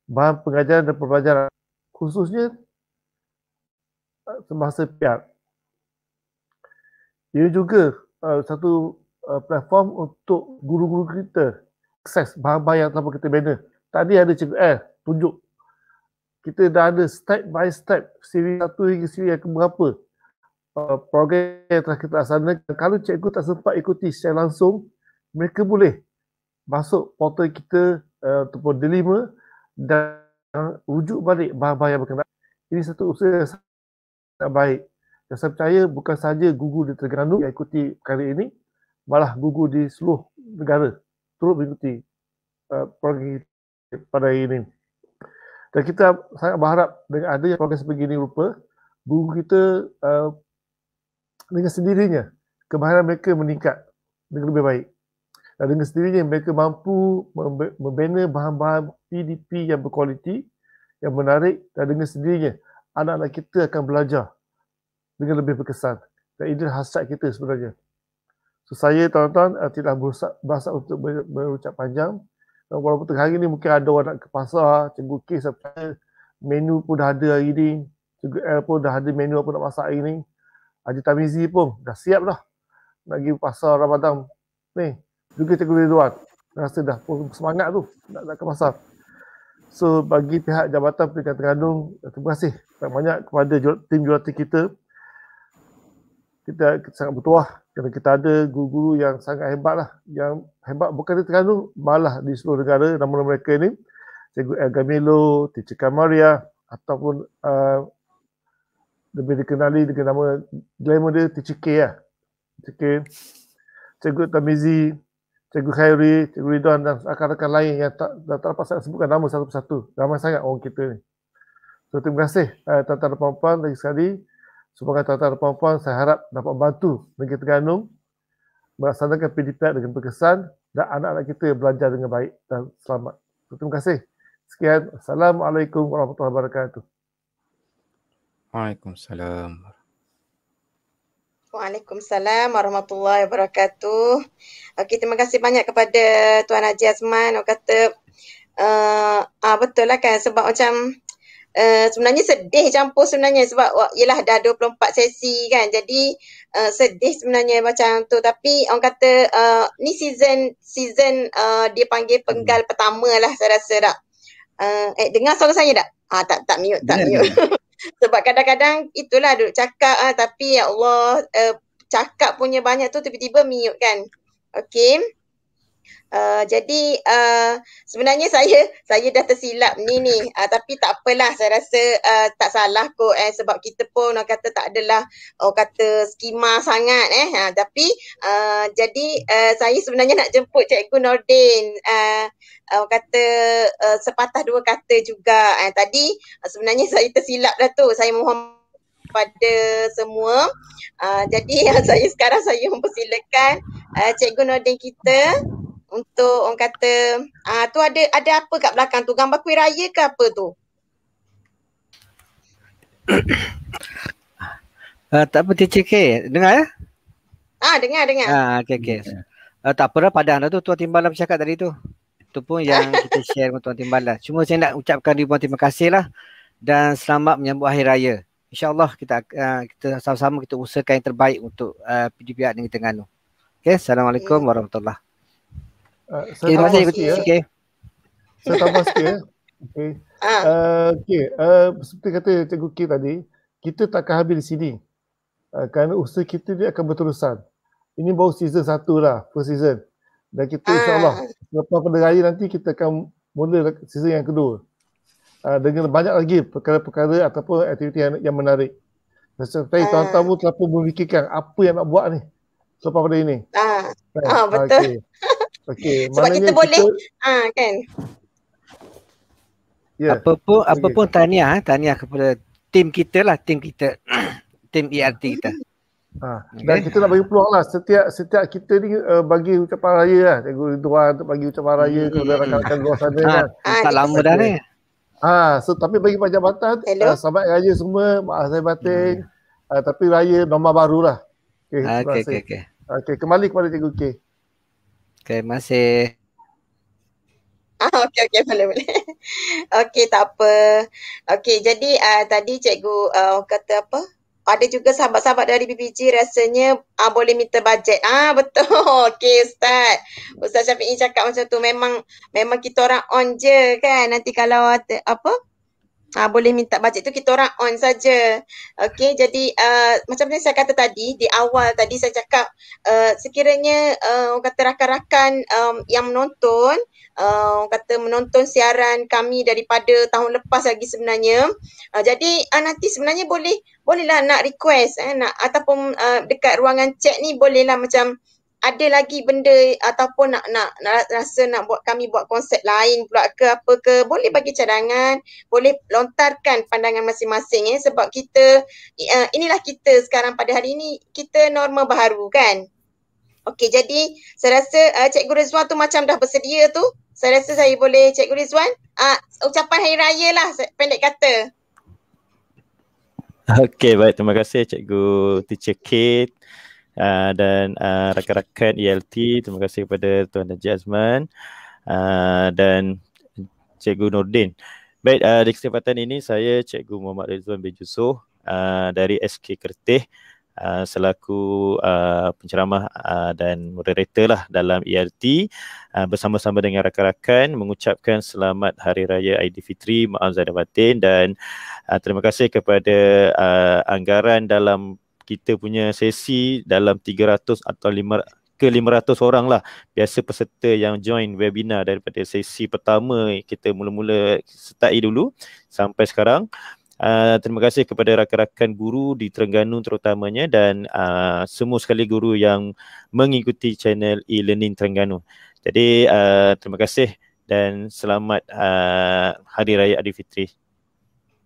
bahan pengajaran dan pembelajaran khususnya eh, semasa PR. Ini juga uh, satu uh, platform untuk guru-guru kita akses bahan-bahan yang tanpa kita banner. Tadi ada cikgu eh tunjuk. Kita dah ada step by step siri satu hingga siri yang keberapa uh, program yang telah kita laksanakan. Kalau cikgu tak sempat ikuti secara langsung, mereka boleh masuk portal kita uh, ataupun delima dan rujuk balik bahan-bahan yang berkenaan. Ini satu usaha yang sangat baik. Dan saya percaya bukan saja guru di Terengganu yang ikuti perkara ini, malah gugur di seluruh negara turut mengikuti uh, program ini pada hari ini. Dan kita sangat berharap dengan ada yang program sebegini rupa, guru kita uh, dengan sendirinya kemahiran mereka meningkat dengan lebih baik. Dan dengan sendirinya mereka mampu membina bahan-bahan PDP yang berkualiti, yang menarik dan dengan sendirinya anak-anak kita akan belajar dengan lebih berkesan. Dan inilah hasrat kita sebenarnya. So, saya tuan-tuan uh, eh, tidak berasa untuk ber, berucap panjang. Uh, walaupun tengah hari ini mungkin ada orang nak ke pasar, cenggu kes apa menu pun dah ada hari ni. Cenggu L pun dah ada menu apa nak masak hari ni. Haji Tamizi pun dah siap dah. Nak pergi pasar Ramadan. Ni, juga cenggu Ridwan. Rasa dah pun semangat tu nak, nak ke pasar. So bagi pihak Jabatan Pendidikan Terandung, terima kasih banyak kepada tim jurulatih kita kita sangat bertuah kerana kita ada guru-guru yang sangat hebat lah. Yang hebat bukan di Terengganu, malah di seluruh negara. Nama-nama mereka ini, Cikgu El Gamilo, Teacher Kamaria, ataupun uh, lebih dikenali dengan nama glamour dia, Teacher K lah. Teacher K, Cikgu Tamizi, Cikgu Khairi, Cikgu Ridwan dan rakan-rakan lain yang tak, tak terlepas saya sebutkan nama satu persatu. Ramai sangat orang kita ni. So, terima kasih uh, tuan-tuan dan puan-puan lagi sekali. Semoga tuan-tuan dan puan-puan saya harap dapat membantu negeri Terengganu melaksanakan PDP dengan berkesan dan anak-anak kita belajar dengan baik dan selamat. Terima kasih. Sekian. Assalamualaikum warahmatullahi wabarakatuh. Waalaikumsalam. Waalaikumsalam warahmatullahi wabarakatuh. Okey, terima kasih banyak kepada Tuan Haji Azman. Orang kata, uh, ah, betul lah kan sebab macam Uh, sebenarnya sedih campur sebenarnya sebab ialah dah 24 sesi kan jadi uh, sedih sebenarnya macam tu tapi orang kata uh, ni season season uh, dia panggil penggal hmm. pertama lah saya rasa tak uh, eh dengar suara saya tak? Ah, tak tak miut tak mute sebab kadang-kadang itulah duduk cakap ah, tapi ya Allah uh, cakap punya banyak tu tiba-tiba miut kan okay Uh, jadi uh, sebenarnya saya saya dah tersilap ni ni uh, tapi tak apalah saya rasa uh, tak salah kot eh sebab kita pun orang kata tak adalah orang kata skema sangat eh uh, tapi uh, jadi uh, saya sebenarnya nak jemput cikgu Nordin uh, orang kata uh, sepatah dua kata juga eh uh, tadi uh, sebenarnya saya tersilap dah tu saya mohon pada semua uh, jadi uh, saya sekarang saya mempersilakan uh, cikgu Nordin kita untuk orang kata uh, tu ada ada apa kat belakang tu gambar kuih raya ke apa tu uh, tak apa TCK dengar ya ah dengar dengar ah okey okey uh, tak apalah padang tu tuan timbalan bercakap tadi tu tu pun yang kita share dengan tuan timbalan cuma saya nak ucapkan ribuan terima kasih lah dan selamat menyambut akhir raya InsyaAllah kita uh, kita sama-sama kita usahakan yang terbaik untuk uh, PDPR Negeri Terengganu. Okay. Assalamualaikum hmm. warahmatullahi Eh, saya okay, tambah sikit. Ya. Eh. sikit. Saya tambah sikit. Eh. Okey. Uh, okay. uh, seperti kata Cikgu K tadi, kita tak akan habis di sini. Uh, kerana usaha kita ni akan berterusan. Ini baru season satu lah, first season. Dan kita uh. insyaAllah, lepas pada raya nanti kita akan mula season yang kedua. Uh, dengan banyak lagi perkara-perkara ataupun aktiviti yang, yang menarik. Dan seperti uh. Ah. tuan-tuan pun telah memikirkan apa yang nak buat ni. Selepas pada ini. Ah, uh. uh, betul. Okay. Okey, sebab kita, kita boleh ha uh, kan. Ya. Yeah. Apa pun okay. apa pun tahniah eh, tahniah kepada tim kita lah, tim kita. tim ERT kita. Ha. Dan okay. kita nak bagi peluang lah setiap setiap kita ni uh, bagi ucapan raya lah. Cikgu Ridwan untuk bagi ucapan raya hmm. kepada rakan-rakan ah, luar sana. Ha. Lah. Tak lama dah ni. Ah, ha, so, tapi bagi Pak Jabatan, uh, selamat raya semua, maaf saya batin. Hmm. Uh, tapi raya normal baru lah. Okay, okay, okay, okay. okay, kembali kepada Cikgu K. Okay. Terima masih. Ah, okay okay boleh, boleh. Okay tak apa. Okey, jadi uh, tadi cikgu uh, kata apa? Ada juga sahabat-sahabat dari BPG rasanya uh, boleh minta bajet. Ah, betul. Okay Ustaz. Ustaz Syafiq ni cakap macam tu. Memang memang kita orang on je kan. Nanti kalau apa? Ha, boleh minta bajet tu kita orang on saja. Okey jadi uh, macam mana saya kata tadi di awal tadi saya cakap uh, sekiranya uh, orang kata rakan-rakan um, yang menonton uh, orang kata menonton siaran kami daripada tahun lepas lagi sebenarnya. Uh, jadi uh, nanti sebenarnya boleh bolehlah nak request eh nak ataupun uh, dekat ruangan chat ni bolehlah macam uh, ada lagi benda ataupun nak nak, nak rasa nak buat kami buat konsep lain pula ke apa ke boleh bagi cadangan boleh lontarkan pandangan masing-masing eh sebab kita uh, inilah kita sekarang pada hari ini kita norma baru kan okey jadi saya rasa uh, cikgu Rizwan tu macam dah bersedia tu saya rasa saya boleh cikgu Rizwan uh, ucapan hari raya lah pendek kata Okey baik terima kasih cikgu teacher Kate uh, dan uh, rakan-rakan ELT terima kasih kepada Tuan Haji Azman uh, dan Cikgu Nordin. Baik, uh, di kesempatan ini saya Cikgu Muhammad Rizwan bin Jusuh uh, dari SK Kertih uh, selaku uh, penceramah uh, dan moderator lah dalam ERT uh, bersama-sama dengan rakan-rakan mengucapkan selamat Hari Raya Aidilfitri, maaf Zahidah Batin dan uh, terima kasih kepada uh, anggaran dalam kita punya sesi dalam 300 atau 500 ke 500 orang lah biasa peserta yang join webinar daripada sesi pertama kita mula-mula setai dulu sampai sekarang Uh, terima kasih kepada rakan-rakan guru di Terengganu terutamanya dan uh, semua sekali guru yang mengikuti channel e-learning Terengganu. Jadi uh, terima kasih dan selamat uh, Hari Raya Fitri.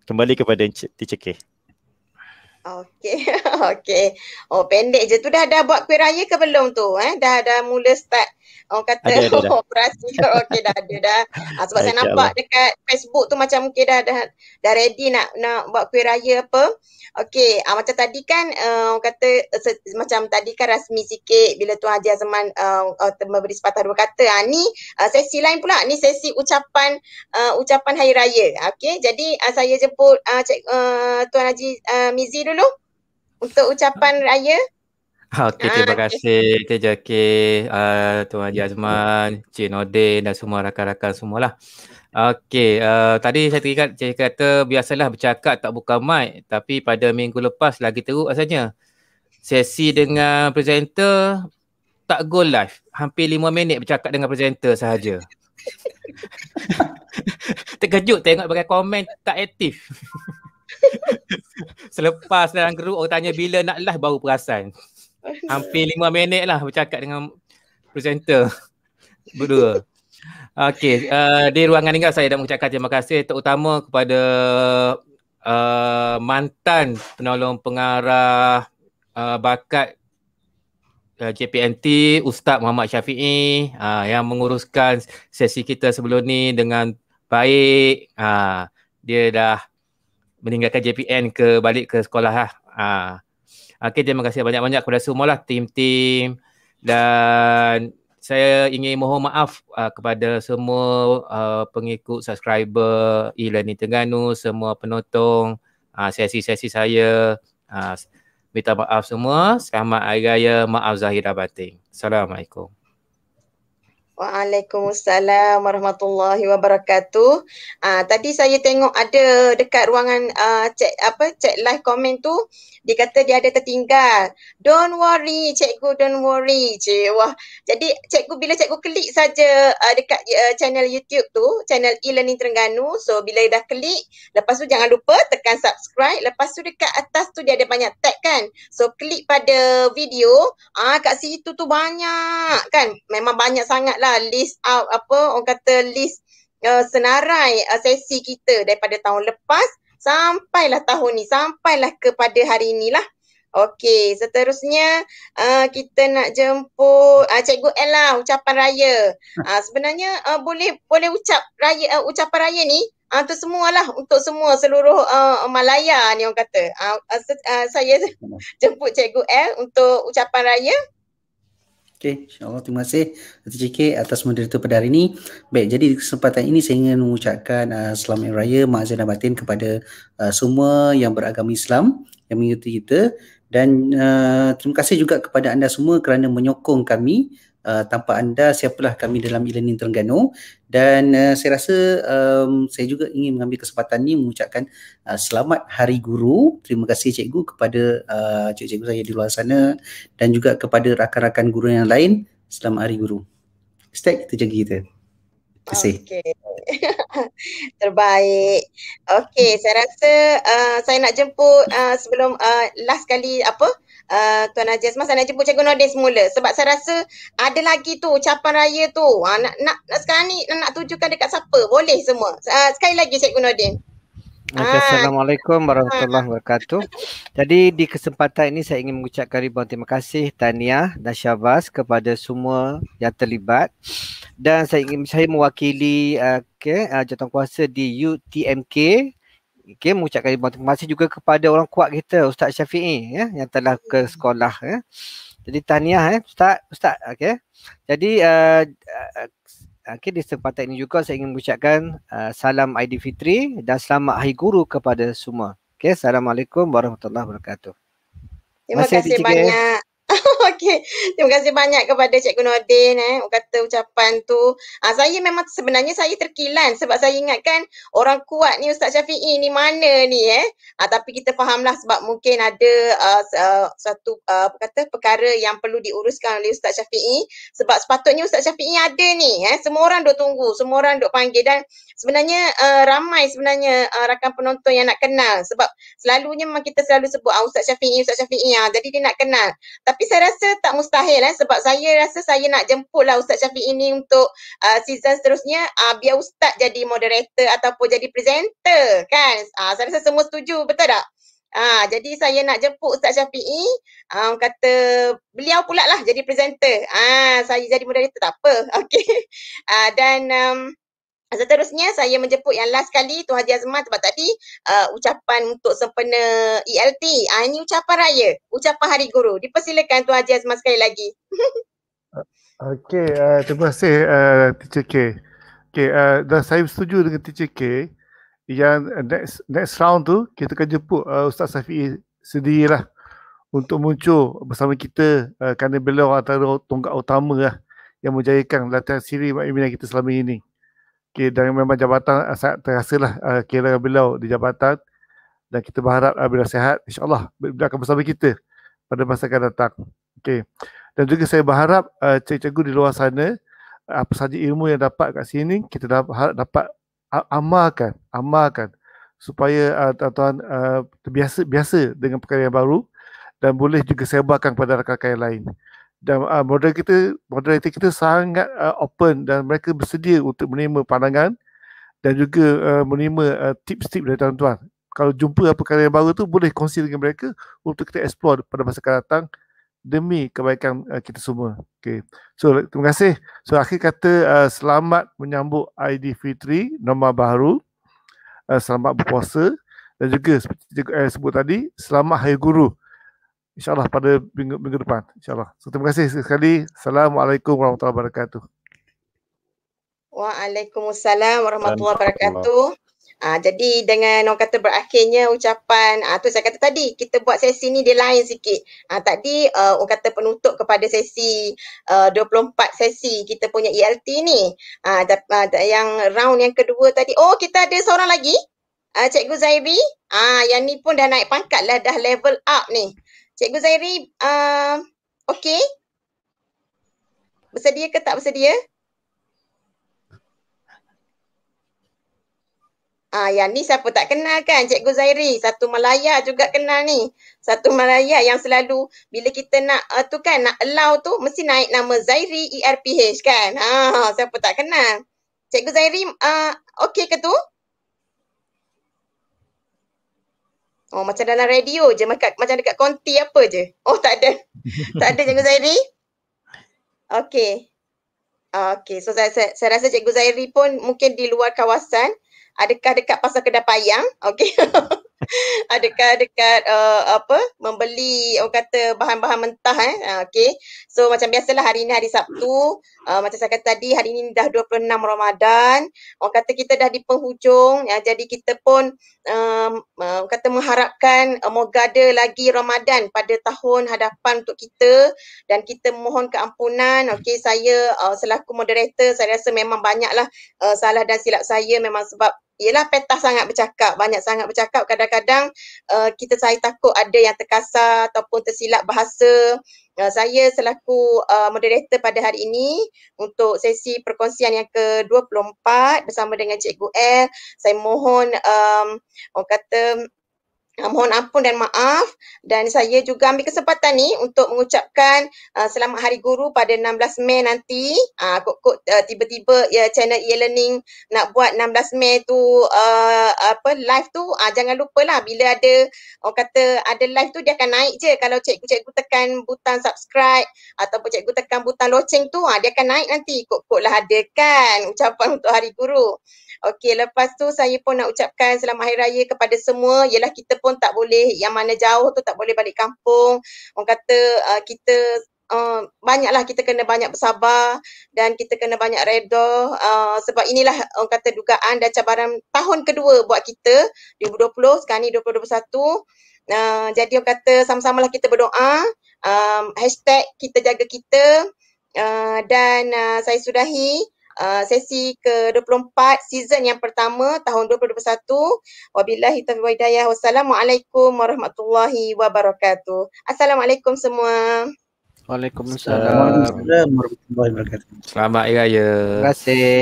Kembali kepada Encik Teacher Okey. Okey. Oh pendek je tu dah dah buat kuih raya ke belum tu eh? Dah dah mula start orang kata ada, ada, operasi okey dah ada dah ha, sebab saya nampak Allah. dekat Facebook tu macam mungkin dah, dah dah ready nak nak buat kuih raya apa okey ha, macam tadi kan uh, orang kata eh, se- macam tadi kan rasmi sikit bila tuan Haji Azman uh, uh, memberi sepatah dua kata ha, ni uh, sesi lain pula ni sesi ucapan uh, ucapan hari raya okey jadi uh, saya jemput uh, cik, uh, tuan Haji uh, Mizi dulu untuk ucapan raya Okay, ah, terima kasih Encik Jaki, uh, ah, Tuan Haji Azman, Encik Nordin dan semua rakan-rakan semualah. Okey, uh, eh, tadi saya teringat Encik kata biasalah bercakap tak buka mic tapi pada minggu lepas lagi teruk asalnya. Sesi dengan presenter tak go live. Hampir lima minit bercakap dengan presenter sahaja. Terkejut tengok bagai komen tak aktif. Selepas dalam grup orang tanya bila nak live baru perasan hampir lima minit lah bercakap dengan presenter berdua. Okey, uh, di ruangan ini saya nak mengucapkan terima kasih terutama kepada uh, mantan penolong pengarah uh, bakat uh, JPNT Ustaz Muhammad Syafiee uh, yang menguruskan sesi kita sebelum ni dengan baik. Uh, dia dah meninggalkan JPN ke balik ke sekolah lah. Uh, Okey, terima kasih banyak-banyak kepada semualah tim-tim dan saya ingin mohon maaf uh, kepada semua uh, pengikut subscriber e-learning semua penonton uh, sesi-sesi saya. Uh, minta maaf semua. Selamat Hari Raya. Maaf Zahira Batin. Assalamualaikum. Waalaikumsalam warahmatullahi wabarakatuh. Uh, tadi saya tengok ada dekat ruangan uh, ah, chat apa chat live komen tu dia kata dia ada tertinggal. Don't worry cikgu, don't worry. Cik. Wah. Jadi cikgu bila cikgu klik saja uh, dekat uh, channel YouTube tu, channel e-learning Terengganu. So bila dah klik, lepas tu jangan lupa tekan subscribe. Lepas tu dekat atas tu dia ada banyak tag kan. So klik pada video, ah uh, kat situ tu banyak kan. Memang banyak sangat lah lah list out apa orang kata list uh, senarai uh, sesi kita daripada tahun lepas sampailah tahun ni sampailah kepada hari inilah Okey, seterusnya uh, kita nak jemput uh, Cikgu Ella ucapan raya. Uh, sebenarnya uh, boleh boleh ucap raya uh, ucapan raya ni uh, untuk lah untuk semua seluruh uh, Malaya ni orang kata. Uh, uh, uh, saya jemput Cikgu L untuk ucapan raya. Okay, insyaAllah terima kasih Dato' JK atas moderator pada hari ini. Baik, jadi kesempatan ini saya ingin mengucapkan uh, selamat raya Mazin dan Batin kepada uh, semua yang beragama Islam yang mengikuti kita dan uh, terima kasih juga kepada anda semua kerana menyokong kami uh, tanpa anda siapalah kami dalam e-learning Terengganu dan uh, saya rasa um, saya juga ingin mengambil kesempatan ini mengucapkan uh, selamat hari guru terima kasih cikgu kepada uh, cikgu-cikgu saya di luar sana dan juga kepada rakan-rakan guru yang lain selamat hari guru stack kita jaga kita Okay. Terbaik. Okay, saya rasa uh, saya nak jemput uh, sebelum uh, last kali apa? Uh, uh, Tuan Najib semua saya nak jemput Cikgu Nordin semula sebab saya rasa ada lagi tu ucapan raya tu ha, nak, nak, nak sekarang ni nak, nak tujukan dekat siapa boleh semua uh, sekali lagi Cikgu Nordin ah. Assalamualaikum warahmatullahi ah. wabarakatuh. Jadi di kesempatan ini saya ingin mengucapkan ribuan terima kasih Tania dan syabas kepada semua yang terlibat dan saya ingin saya mewakili uh, eh, okay, uh, jawatankuasa di UTMK okay, mengucapkan terima kasih juga kepada orang kuat kita Ustaz Syafii, ya yang telah ke hmm. sekolah ya. Jadi tahniah eh Ustaz, Ustaz okay. Jadi uh, eh, eh, okay, di kesempatan ini juga saya ingin mengucapkan uh, salam Aidilfitri dan selamat hari guru kepada semua. Okay, assalamualaikum warahmatullahi wabarakatuh. terima kasih banyak. Okey. Terima kasih banyak kepada Cikgu Nordin eh kata ucapan tu. Ah saya memang sebenarnya saya terkilan sebab saya ingatkan orang kuat ni Ustaz Syafii ni mana ni eh. Ah tapi kita fahamlah sebab mungkin ada uh, uh, satu uh, kata perkara yang perlu diuruskan oleh Ustaz Syafii sebab sepatutnya Ustaz Syafii ada ni eh. Semua orang duk tunggu, semua orang duk panggil dan sebenarnya uh, ramai sebenarnya uh, rakan penonton yang nak kenal sebab selalunya memang kita selalu sebut ah, Ustaz Syafii Ustaz Syafii, ah. Jadi dia nak kenal. Tapi saya rasa tak mustahil eh, sebab saya rasa saya nak jemput lah Ustaz Syafiq ini untuk uh, season seterusnya uh, biar Ustaz jadi moderator ataupun jadi presenter kan. Uh, saya rasa semua setuju betul tak? Uh, jadi saya nak jemput Ustaz Syafiq uh, kata beliau pula lah jadi presenter. Uh, saya jadi moderator tak apa. Okay. Uh, dan um, Seterusnya saya menjemput yang last kali Tuan Haji Azman sebab tadi uh, ucapan untuk sempena ELT. Uh, ah, ini ucapan raya, ucapan hari guru. Dipersilakan Tuan Haji Azman sekali lagi. Okey, uh, terima kasih uh, Teacher K. Okey, uh, dan saya setuju dengan Teacher K yang next next round tu kita akan jemput uh, Ustaz Safi sendirilah untuk muncul bersama kita uh, kerana beliau antara tonggak utama lah yang menjayakan latihan siri Mak Iminah kita selama ini okay, dan memang jabatan eh, sangat lah uh, eh, kira beliau di jabatan dan kita berharap uh, beliau sihat insyaallah beliau akan bersama kita pada masa akan datang okey dan juga saya berharap uh, cikgu-cikgu di luar sana uh, apa sahaja ilmu yang dapat kat sini kita dapat dapat amalkan amalkan supaya uh, tuan-tuan uh, terbiasa biasa dengan perkara yang baru dan boleh juga sebarkan kepada rakan-rakan yang lain dan uh, moderator, moderator kita sangat uh, open dan mereka bersedia untuk menerima pandangan dan juga uh, menerima uh, tips-tips dari tuan-tuan. Kalau jumpa apa perkara yang baru tu boleh kongsi dengan mereka untuk kita explore pada masa akan datang demi kebaikan uh, kita semua. Okay. So terima kasih. So akhir kata uh, selamat menyambut ID Fitri nama baru. Uh, selamat berpuasa dan juga seperti yang eh, sebut tadi, selamat Hari Guru insyaallah pada minggu, minggu depan insyaallah so, terima kasih sekali assalamualaikum warahmatullahi wabarakatuh Waalaikumsalam warahmatullahi wabarakatuh. ha, jadi dengan orang kata berakhirnya ucapan ah ha, tu saya kata tadi kita buat sesi ni dia lain sikit. Ah ha, tadi uh, orang kata penutup kepada sesi ah, uh, 24 sesi kita punya ELT ni. Ah ha, yang round yang kedua tadi oh kita ada seorang lagi. Ah uh, Cikgu Zaibi. Ah ha, yang ni pun dah naik pangkat lah dah level up ni. Cikgu Zairi, uh, okey? Bersedia ke tak bersedia? Ah, yang ni siapa tak kenal kan Cikgu Zairi satu Malaya juga kenal ni satu Malaya yang selalu bila kita nak uh, tu kan nak allow tu mesti naik nama Zairi ERPH kan ha ah, siapa tak kenal Cikgu Zairi uh, okey ke tu Oh macam dalam radio je macam macam dekat konti apa je. Oh tak ada. tak ada Cikgu Zairi? Okey. Okey. So saya, saya saya rasa Cikgu Zairi pun mungkin di luar kawasan adakah dekat Pasar kedai Payang? Okey. adakah dekat uh, apa membeli orang kata bahan-bahan mentah eh uh, okey so macam biasalah hari ini hari Sabtu uh, macam saya kata tadi hari ini dah 26 Ramadan orang kata kita dah di penghujung ya jadi kita pun um, uh, orang kata mengharapkan uh, moga ada lagi Ramadan pada tahun hadapan untuk kita dan kita mohon keampunan okey saya uh, selaku moderator saya rasa memang banyaklah uh, salah dan silap saya memang sebab ialah petah sangat bercakap, banyak sangat bercakap. Kadang-kadang uh, kita saya takut ada yang terkasar ataupun tersilap bahasa. Uh, saya selaku uh, moderator pada hari ini untuk sesi perkongsian yang ke-24 bersama dengan Cikgu L. Saya mohon um, orang kata uh, mohon ampun dan maaf dan saya juga ambil kesempatan ni untuk mengucapkan uh, selamat hari guru pada 16 Mei nanti uh, kok-kok uh, tiba-tiba ya uh, channel e-learning nak buat 16 Mei tu uh, apa live tu uh, jangan lupalah bila ada orang kata ada live tu dia akan naik je kalau cikgu-cikgu tekan butang subscribe ataupun cikgu tekan butang loceng tu uh, dia akan naik nanti kok-kok lah ada kan ucapan untuk hari guru okey lepas tu saya pun nak ucapkan selamat hari raya kepada semua ialah kita pun pun tak boleh yang mana jauh tu tak boleh balik kampung orang kata uh, kita Uh, banyaklah kita kena banyak bersabar dan kita kena banyak reda uh, sebab inilah orang kata dugaan dan cabaran tahun kedua buat kita 2020 sekarang ni 2021 uh, jadi orang kata sama-samalah kita berdoa um, hashtag kita jaga kita uh, dan uh, saya sudahi Ah, sesi ke-24 season yang pertama tahun 2021. Wabillahi taufiq wa hidayah. Wassalamualaikum warahmatullahi wabarakatuh. Assalamualaikum semua. Waalaikumsalam. Waalaikumsalam warahmatullahi wabarakatuh. Selamat Hari Raya. Terima kasih.